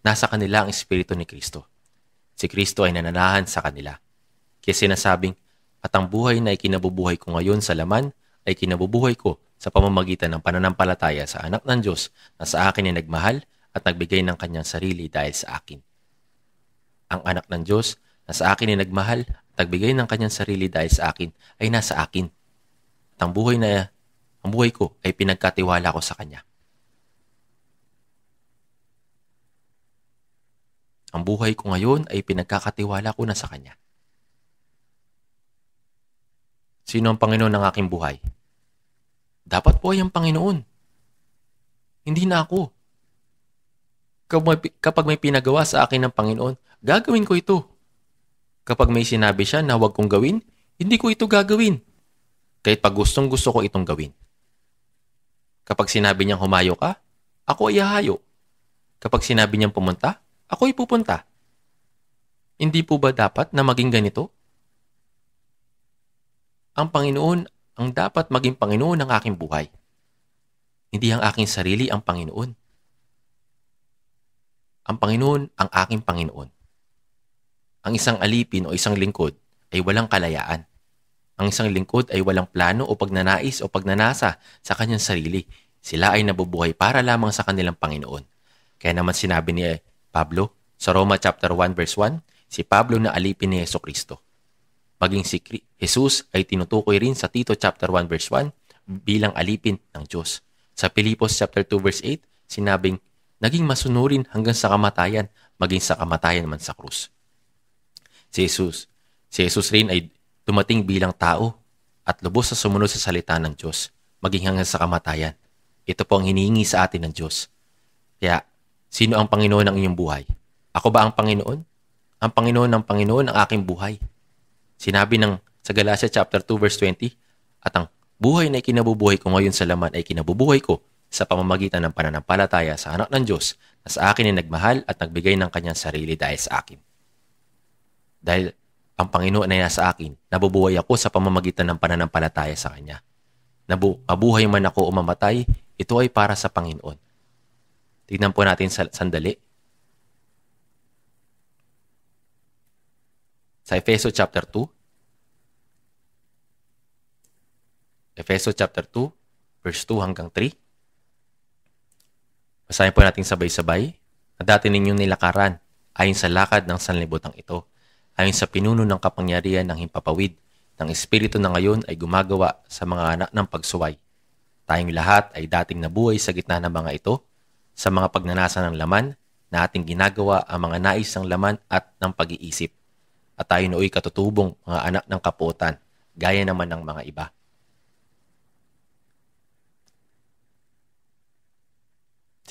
nasa kanila ang espiritu ni Kristo. Si Kristo ay nananahan sa kanila. Kaya sinasabing, at ang buhay na ikinabubuhay ko ngayon sa laman ay kinabubuhay ko sa pamamagitan ng pananampalataya sa anak ng Diyos na sa akin ay nagmahal at nagbigay ng kanyang sarili dahil sa akin. Ang anak ng Diyos na sa akin ay nagmahal at nagbigay ng kanyang sarili dahil sa akin ay nasa akin at ang buhay na ang buhay ko ay pinagkatiwala ko sa Kanya. Ang buhay ko ngayon ay pinagkakatiwala ko na sa Kanya. Sino ang Panginoon ng aking buhay? Dapat po ay ang Panginoon. Hindi na ako. Kapag may pinagawa sa akin ng Panginoon, gagawin ko ito. Kapag may sinabi siya na huwag kong gawin, hindi ko ito gagawin. Kahit pag gustong gusto ko itong gawin. Kapag sinabi niyang humayo ka, ako ay hahayo. Kapag sinabi niyang pumunta, ako ay pupunta. Hindi po ba dapat na maging ganito? Ang Panginoon ang dapat maging Panginoon ng aking buhay. Hindi ang aking sarili ang Panginoon. Ang Panginoon ang aking Panginoon. Ang isang alipin o isang lingkod ay walang kalayaan. Ang isang lingkod ay walang plano o pagnanais o pagnanasa sa kanyang sarili. Sila ay nabubuhay para lamang sa kanilang Panginoon. Kaya naman sinabi ni eh, Pablo sa Roma chapter 1 verse 1, si Pablo na alipin ni Yeso Kristo. Maging si Jesus ay tinutukoy rin sa Tito chapter 1 verse 1 bilang alipin ng Diyos. Sa Pilipos chapter 2 verse 8, sinabing, naging masunurin hanggang sa kamatayan, maging sa kamatayan man sa krus. Si Jesus, si Jesus rin ay dumating bilang tao at lubos sa sumunod sa salita ng Diyos, maging hanggang sa kamatayan. Ito po ang hinihingi sa atin ng Diyos. Kaya, sino ang Panginoon ng inyong buhay? Ako ba ang Panginoon? Ang Panginoon ng Panginoon ang aking buhay. Sinabi ng sa Galacia chapter 2 verse 20, at ang buhay na ikinabubuhay ko ngayon sa laman ay kinabubuhay ko sa pamamagitan ng pananampalataya sa anak ng Diyos na sa akin ay nagmahal at nagbigay ng kanyang sarili dahil sa akin. Dahil ang Panginoon na nasa akin. Nabubuhay ako sa pamamagitan ng pananampalataya sa Kanya. Nabu- mabuhay man ako o mamatay, ito ay para sa Panginoon. Tignan po natin sa sandali. Sa Efeso chapter 2. Efeso chapter 2, verse 2 hanggang 3. Basahin po natin sabay-sabay na dati ninyong nilakaran ayon sa lakad ng sanlibutan ito ayon sa pinuno ng kapangyarihan ng himpapawid, ng espiritu na ngayon ay gumagawa sa mga anak ng pagsuway. Tayong lahat ay dating nabuhay sa gitna ng mga ito, sa mga pagnanasa ng laman na ating ginagawa ang mga nais ng laman at ng pag-iisip. At tayo nooy katutubong mga anak ng kapuotan, gaya naman ng mga iba.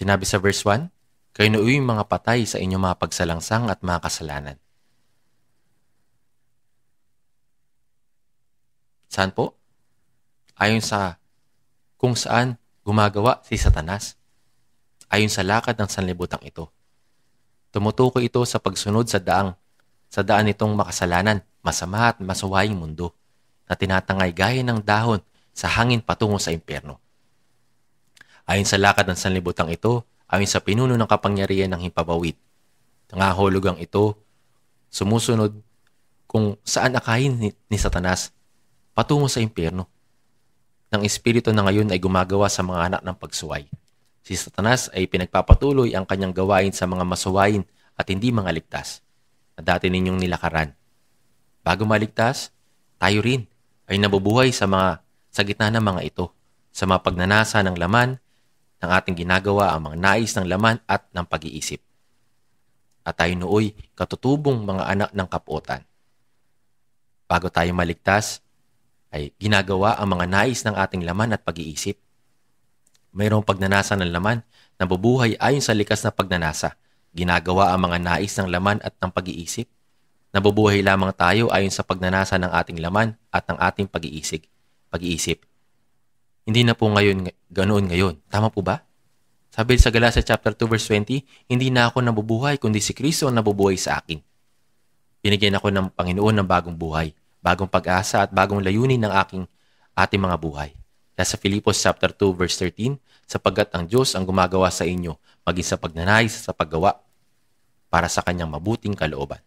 Sinabi sa verse 1, Kayo nooy mga patay sa inyong mga pagsalangsang at mga kasalanan Saan po? Ayon sa kung saan gumagawa si Satanas. Ayon sa lakad ng sanlibutang ito. Tumutukoy ito sa pagsunod sa daang, sa daan nitong makasalanan, masama at masuwaing mundo na tinatangay gaya ng dahon sa hangin patungo sa impyerno. Ayon sa lakad ng sanlibutang ito, ayon sa pinuno ng kapangyarihan ng himpabawid, nangahulugang ito, sumusunod kung saan akahin ni, ni Satanas patungo sa impyerno. Nang espiritu na ngayon ay gumagawa sa mga anak ng pagsuway. Si Satanas ay pinagpapatuloy ang kanyang gawain sa mga masuwain at hindi mga ligtas na dati ninyong nilakaran. Bago maligtas, tayo rin ay nabubuhay sa mga sa gitna ng mga ito, sa mga pagnanasa ng laman, ng ating ginagawa ang mga nais ng laman at ng pag-iisip. At tayo nooy katutubong mga anak ng kapuotan. Bago tayo maligtas, ay ginagawa ang mga nais ng ating laman at pag-iisip. Mayroong pagnanasa ng laman na bubuhay ayon sa likas na pagnanasa. Ginagawa ang mga nais ng laman at ng pag-iisip. Nabubuhay lamang tayo ayon sa pagnanasa ng ating laman at ng ating pag-iisip. Pag-iisip. Hindi na po ngayon ganoon ngayon. Tama po ba? Sabi sa Galatia chapter 2 verse 20, hindi na ako nabubuhay kundi si Kristo ang nabubuhay sa akin. Binigyan ako ng Panginoon ng bagong buhay bagong pag-asa at bagong layunin ng aking ating mga buhay. Nasa Filipos chapter 2 verse 13, sapagkat ang Diyos ang gumagawa sa inyo maging sa pagnanais sa paggawa para sa kanyang mabuting kalooban.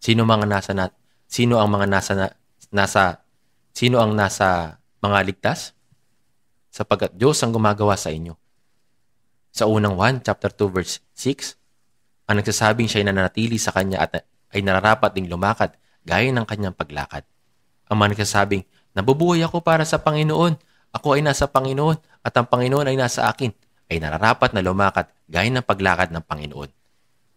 Sino mga nasa na, sino ang mga nasa na, nasa sino ang nasa mga ligtas? Sapagkat Diyos ang gumagawa sa inyo. Sa unang 1 chapter 2 verse 6, ang nagsasabing siya ay nananatili sa kanya at ay nararapat ding lumakad gaya ng kanyang paglakad. Ang manakasabing, nabubuhay ako para sa Panginoon, ako ay nasa Panginoon at ang Panginoon ay nasa akin, ay nararapat na lumakad gaya ng paglakad ng Panginoon.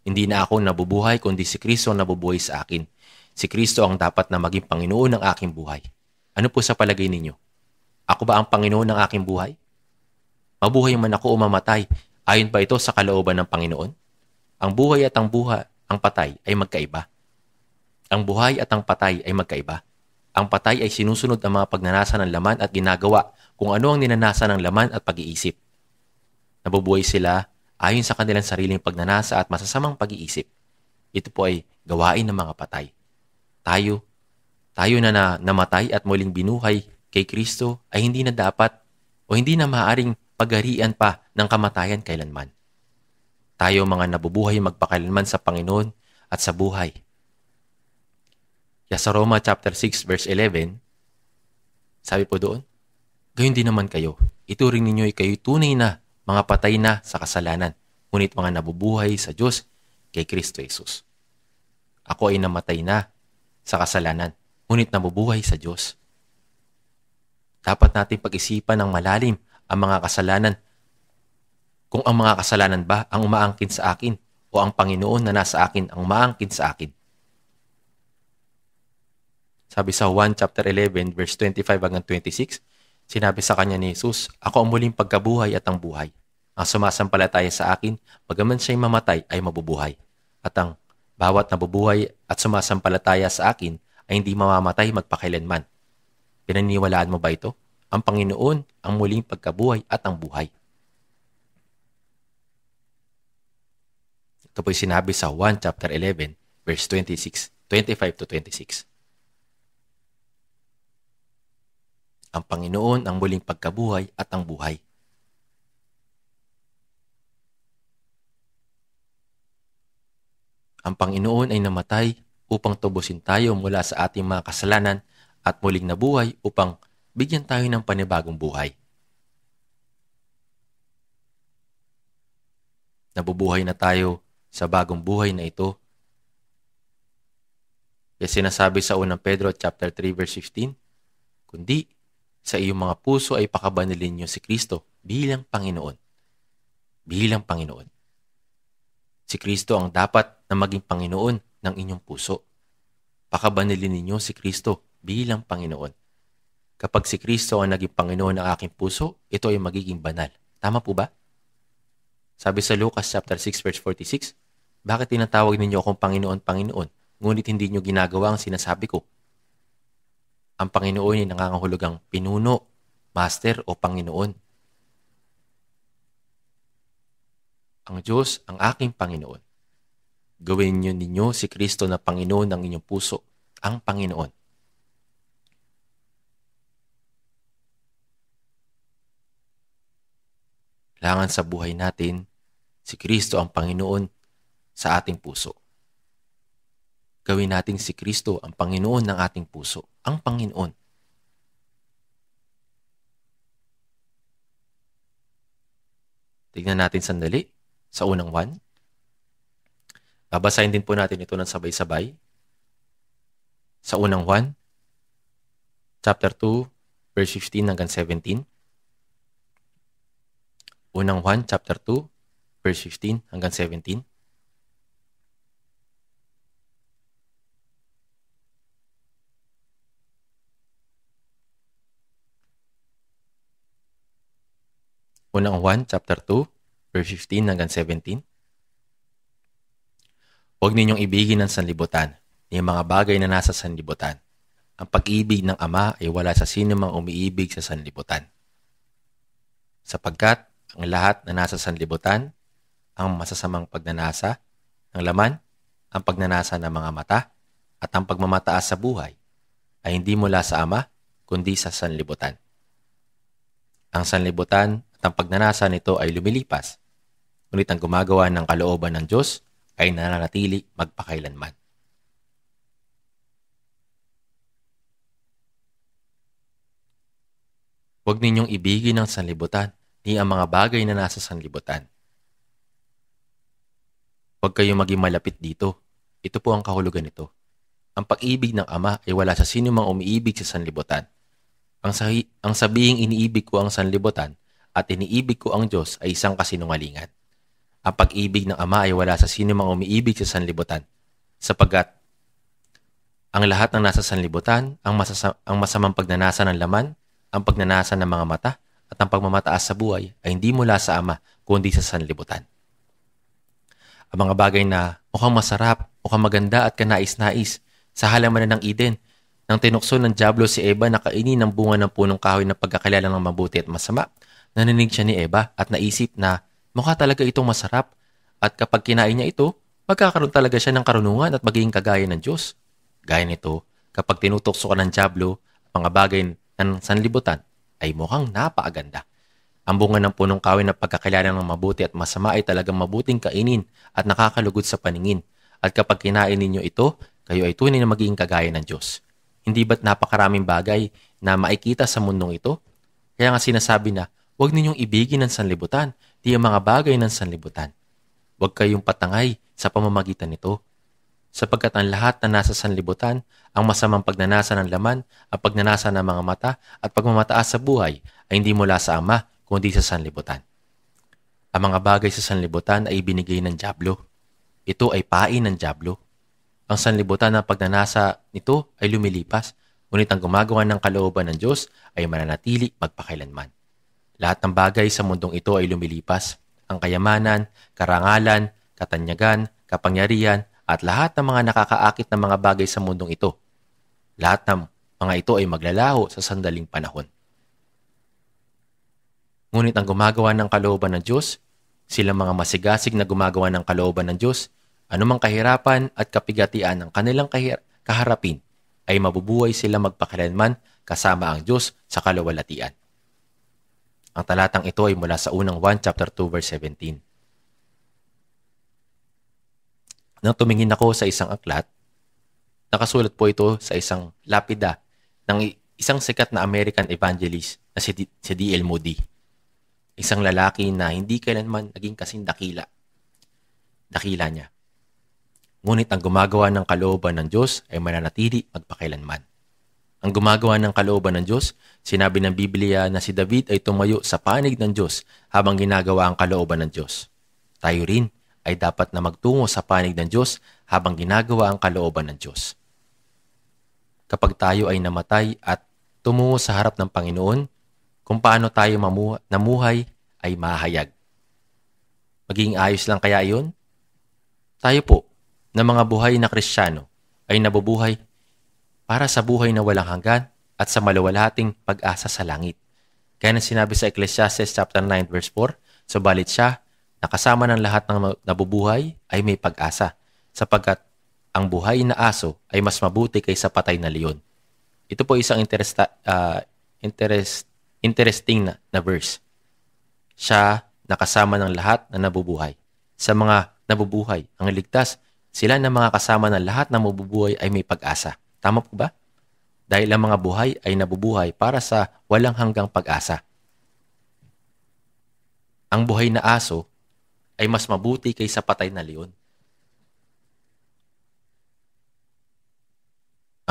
Hindi na ako nabubuhay kundi si Kristo ang nabubuhay sa akin. Si Kristo ang dapat na maging Panginoon ng aking buhay. Ano po sa palagay ninyo? Ako ba ang Panginoon ng aking buhay? Mabuhay man ako o mamatay, ayon ba ito sa kalooban ng Panginoon? Ang buhay at ang buha, ang patay ay magkaiba. Ang buhay at ang patay ay magkaiba. Ang patay ay sinusunod ang mga pagnanasa ng laman at ginagawa kung ano ang ninanasa ng laman at pag-iisip. Nabubuhay sila ayon sa kanilang sariling pagnanasa at masasamang pag-iisip. Ito po ay gawain ng mga patay. Tayo, tayo na, na namatay at muling binuhay kay Kristo ay hindi na dapat o hindi na maaring pagharian pa ng kamatayan kailanman. Tayo mga nabubuhay magpakailanman sa Panginoon at sa buhay kaya sa Roma chapter 6 verse 11, sabi po doon, Gayun din naman kayo, ituring ninyo ay kayo tunay na mga patay na sa kasalanan, ngunit mga nabubuhay sa Diyos kay Kristo Jesus. Ako ay namatay na sa kasalanan, ngunit nabubuhay sa Diyos. Dapat natin pag-isipan ng malalim ang mga kasalanan kung ang mga kasalanan ba ang umaangkin sa akin o ang Panginoon na nasa akin ang umaangkin sa akin. Sabi sa 1 chapter 11 verse 25 hanggang 26, sinabi sa kanya ni Jesus, Ako ang muling pagkabuhay at ang buhay. Ang sumasampalataya sa akin, pagaman siya'y mamatay ay mabubuhay. At ang bawat nabubuhay at sumasampalataya sa akin ay hindi mamamatay magpakailanman. Pinaniniwalaan mo ba ito? Ang Panginoon ang muling pagkabuhay at ang buhay. Ito po'y sinabi sa 1 chapter 11 verse 26, 25 to 26. Ang Panginoon ang muling pagkabuhay at ang buhay. Ang Panginoon ay namatay upang tubusin tayo mula sa ating mga kasalanan at muling nabuhay upang bigyan tayo ng panibagong buhay. Nabubuhay na tayo sa bagong buhay na ito. Kaya sinasabi sa 1 Pedro chapter 3 verse 15, kundi sa iyong mga puso ay pakabanalin niyo si Kristo bilang Panginoon. Bilang Panginoon. Si Kristo ang dapat na maging Panginoon ng inyong puso. Pakabanalin niyo si Kristo bilang Panginoon. Kapag si Kristo ang naging Panginoon ng aking puso, ito ay magiging banal. Tama po ba? Sabi sa Lucas chapter 6 verse 46, Bakit tinatawag ninyo akong Panginoon, Panginoon, ngunit hindi nyo ginagawa ang sinasabi ko? Ang Panginoon ay nangangahulugang pinuno, master o Panginoon. Ang Diyos ang aking Panginoon. Gawin niyo ninyo si Kristo na Panginoon ng inyong puso, ang Panginoon. Kailangan sa buhay natin, si Kristo ang Panginoon sa ating puso gawin nating si Kristo ang Panginoon ng ating puso, ang Panginoon. Tignan natin sandali sa unang one. Babasahin din po natin ito ng sabay-sabay. Sa unang one, chapter 2, verse 15 hanggang 17. Unang 1, chapter 2, verse 15 hanggang 17. Unang 1, chapter 2, verse 15 hanggang 17. Huwag ninyong ibigin ang sanlibutan, ni mga bagay na nasa sanlibutan. Ang pag-ibig ng Ama ay wala sa sino mang umiibig sa sanlibutan. Sapagkat ang lahat na nasa sanlibutan, ang masasamang pagnanasa, ang laman, ang pagnanasa ng mga mata, at ang pagmamataas sa buhay, ay hindi mula sa Ama, kundi sa sanlibutan. Ang sanlibutan at ang pagnanasa nito ay lumilipas. Ngunit ang gumagawa ng kalooban ng Diyos ay nananatili magpakailanman. Huwag ninyong ibigin ang sanlibutan ni ang mga bagay na nasa sanlibutan. Huwag kayong maging malapit dito. Ito po ang kahulugan nito. Ang pag-ibig ng Ama ay wala sa sino mang umiibig sa sanlibutan. Ang, sahi- ang sabihing iniibig ko ang sanlibutan at iniibig ko ang Diyos ay isang kasinungalingan. Ang pag-ibig ng Ama ay wala sa sino mang umiibig sa sanlibutan, sapagkat ang lahat ng nasa sanlibutan, ang, masasa- ang masamang pagnanasa ng laman, ang pagnanasa ng mga mata, at ang pagmamataas sa buhay ay hindi mula sa Ama, kundi sa sanlibutan. Ang mga bagay na mukhang masarap, mukhang maganda at kanais-nais sa halamanan ng Eden, nang tinukso ng Diablo si Eva na kainin ng bunga ng punong kahoy na pagkakilala ng mabuti at masama, Naninig siya ni Eva at naisip na mukha talaga itong masarap at kapag kinain niya ito, magkakaroon talaga siya ng karunungan at magiging kagaya ng Diyos. Gaya nito, kapag tinutokso ka ng Diablo, mga bagay ng sanlibutan ay mukhang napaaganda. Ang bunga ng punong kawin na pagkakilala ng mabuti at masama ay talagang mabuting kainin at nakakalugod sa paningin. At kapag kinain ninyo ito, kayo ay tunay na magiging kagaya ng Diyos. Hindi ba't napakaraming bagay na maikita sa mundong ito? Kaya nga sinasabi na Huwag ninyong ibigin ang sanlibutan, di ang mga bagay ng sanlibutan. Huwag kayong patangay sa pamamagitan nito. Sapagkat ang lahat na nasa sanlibutan, ang masamang pagnanasa ng laman, ang pagnanasa ng mga mata, at pagmamataas sa buhay ay hindi mula sa Ama, kundi sa sanlibutan. Ang mga bagay sa sanlibutan ay ibinigay ng Diablo. Ito ay pain ng Diablo. Ang sanlibutan na pagnanasa nito ay lumilipas, ngunit ang gumagawa ng kalooban ng Diyos ay mananatili magpakailanman. Lahat ng bagay sa mundong ito ay lumilipas. Ang kayamanan, karangalan, katanyagan, kapangyarihan, at lahat ng mga nakakaakit na mga bagay sa mundong ito. Lahat ng mga ito ay maglalaho sa sandaling panahon. Ngunit ang gumagawa ng kalooban ng Diyos, silang mga masigasig na gumagawa ng kalooban ng Diyos, anumang kahirapan at kapigatian ng kanilang kahir- kaharapin, ay mabubuhay sila magpakailanman kasama ang Diyos sa kalawalatian. Ang talatang ito ay mula sa unang 1 chapter 2 verse 17. Nang tumingin ako sa isang aklat, nakasulat po ito sa isang lapida ng isang sikat na American evangelist na si, si D.L. Moody. Isang lalaki na hindi kailanman naging kasing dakila. Dakila niya. Ngunit ang gumagawa ng kalooban ng Diyos ay mananatili magpakailanman ang gumagawa ng kalooban ng Diyos. Sinabi ng Biblia na si David ay tumayo sa panig ng Diyos habang ginagawa ang kalooban ng Diyos. Tayo rin ay dapat na magtungo sa panig ng Diyos habang ginagawa ang kalooban ng Diyos. Kapag tayo ay namatay at tumungo sa harap ng Panginoon, kung paano tayo mamuha, namuhay ay mahayag. Maging ayos lang kaya iyon? Tayo po, na mga buhay na kristyano, ay nabubuhay para sa buhay na walang hanggan at sa maluwalhating pag-asa sa langit. Kaya nang sinabi sa Ecclesiastes chapter 9 verse 4, subalit siya nakasama ng lahat ng nabubuhay ay may pag-asa sapagkat ang buhay na aso ay mas mabuti kaysa patay na leon. Ito po isang interest, uh, ah, interest, interesting na, na verse. Siya nakasama ng lahat na nabubuhay. Sa mga nabubuhay, ang ligtas, sila na mga kasama ng lahat na mabubuhay ay may pag-asa. Tama po ba? Dahil ang mga buhay ay nabubuhay para sa walang hanggang pag-asa. Ang buhay na aso ay mas mabuti kaysa patay na leon.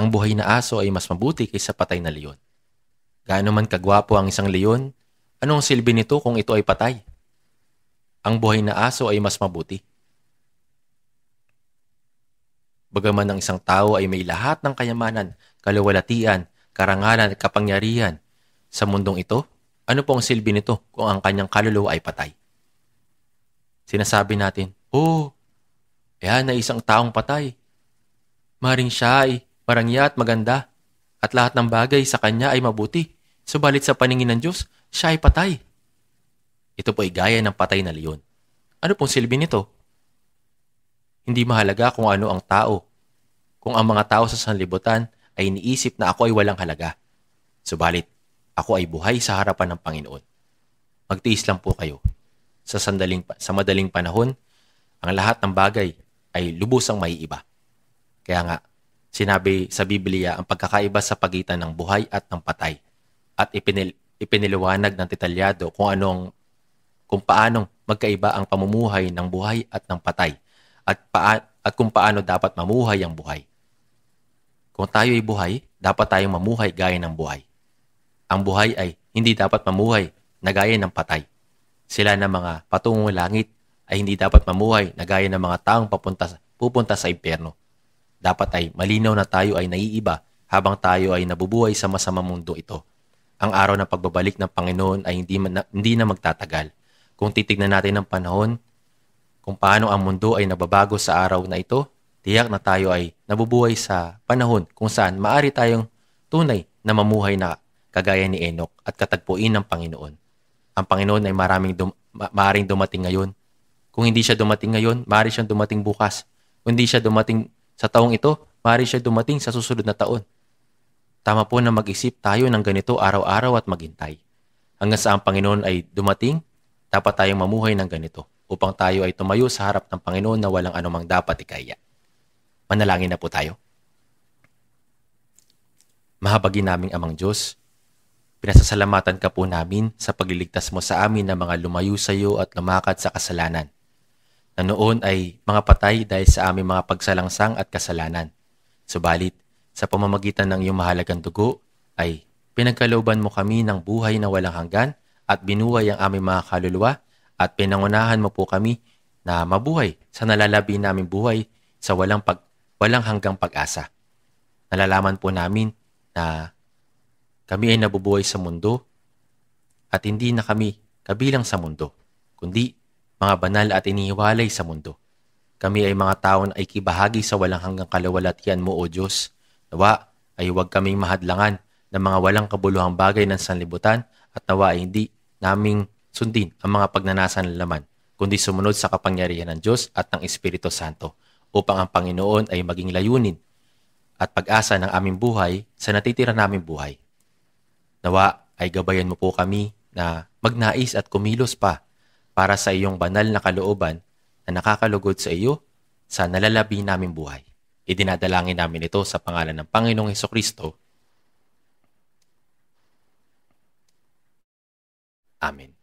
Ang buhay na aso ay mas mabuti kaysa patay na leon. Gaano man kagwapo ang isang leon, anong silbi nito kung ito ay patay? Ang buhay na aso ay mas mabuti. Bagaman ang isang tao ay may lahat ng kayamanan, kaluwalatian, karangalan at kapangyarihan sa mundong ito, ano po ang silbi nito kung ang kanyang kaluluwa ay patay? Sinasabi natin, Oh, yan na isang taong patay. Maring siya ay marangya at maganda at lahat ng bagay sa kanya ay mabuti. Subalit sa paningin ng Diyos, siya ay patay. Ito po ay gaya ng patay na leon. Ano pong silbi nito? Hindi mahalaga kung ano ang tao kung ang mga tao sa sanlibutan ay iniisip na ako ay walang halaga. Subalit, ako ay buhay sa harapan ng Panginoon. Magtiis lang po kayo. Sa, sandaling, sa madaling panahon, ang lahat ng bagay ay lubusang maiiba. Kaya nga, sinabi sa Biblia ang pagkakaiba sa pagitan ng buhay at ng patay at ipinil, ipiniliwanag ng detalyado kung anong kung paanong magkaiba ang pamumuhay ng buhay at ng patay at, paa- at kung paano dapat mamuhay ang buhay. Kung tayo ay buhay, dapat tayong mamuhay gaya ng buhay. Ang buhay ay hindi dapat mamuhay na gaya ng patay. Sila ng mga patungong langit ay hindi dapat mamuhay na gaya ng mga taong papunta, pupunta sa impyerno. Dapat ay malinaw na tayo ay naiiba habang tayo ay nabubuhay sa masamang mundo ito. Ang araw ng pagbabalik ng Panginoon ay hindi, man, hindi na magtatagal. Kung titignan natin ang panahon, kung paano ang mundo ay nababago sa araw na ito, tiyak na tayo ay nabubuhay sa panahon kung saan maari tayong tunay na mamuhay na kagaya ni Enoch at katagpuin ng Panginoon. Ang Panginoon ay maraming dum- ma- maaring dumating ngayon. Kung hindi siya dumating ngayon, maari siyang dumating bukas. Kung hindi siya dumating sa taong ito, maari siya dumating sa susunod na taon. Tama po na mag-isip tayo ng ganito araw-araw at maghintay. Hanggang sa ang Panginoon ay dumating, dapat tayong mamuhay ng ganito upang tayo ay tumayo sa harap ng Panginoon na walang anumang dapat ikaya. Manalangin na po tayo. Mahabagin naming amang Diyos, pinasasalamatan ka po namin sa pagliligtas mo sa amin na mga lumayo sa iyo at lumakad sa kasalanan, na noon ay mga patay dahil sa aming mga pagsalangsang at kasalanan. Subalit, sa pamamagitan ng iyong mahalagang dugo ay pinagkalooban mo kami ng buhay na walang hanggan at binuhay ang aming mga kaluluwa at pinangunahan mo po kami na mabuhay sa nalalabi naming buhay sa walang pag walang hanggang pag-asa. Nalalaman po namin na kami ay nabubuhay sa mundo at hindi na kami kabilang sa mundo, kundi mga banal at inihiwalay sa mundo. Kami ay mga tao na ay kibahagi sa walang hanggang kalawalatian mo, O Diyos. Nawa ay huwag kaming mahadlangan ng mga walang kabuluhang bagay ng sanlibutan at nawa ay hindi naming sundin ang mga pagnanasan ng laman, kundi sumunod sa kapangyarihan ng Diyos at ng Espiritu Santo upang ang Panginoon ay maging layunin at pag-asa ng aming buhay sa natitira naming buhay. Nawa ay gabayan mo po kami na magnais at kumilos pa para sa iyong banal na kalooban na nakakalugod sa iyo sa nalalabi naming buhay. Idinadalangin namin ito sa pangalan ng Panginoong Heso Kristo. Amen.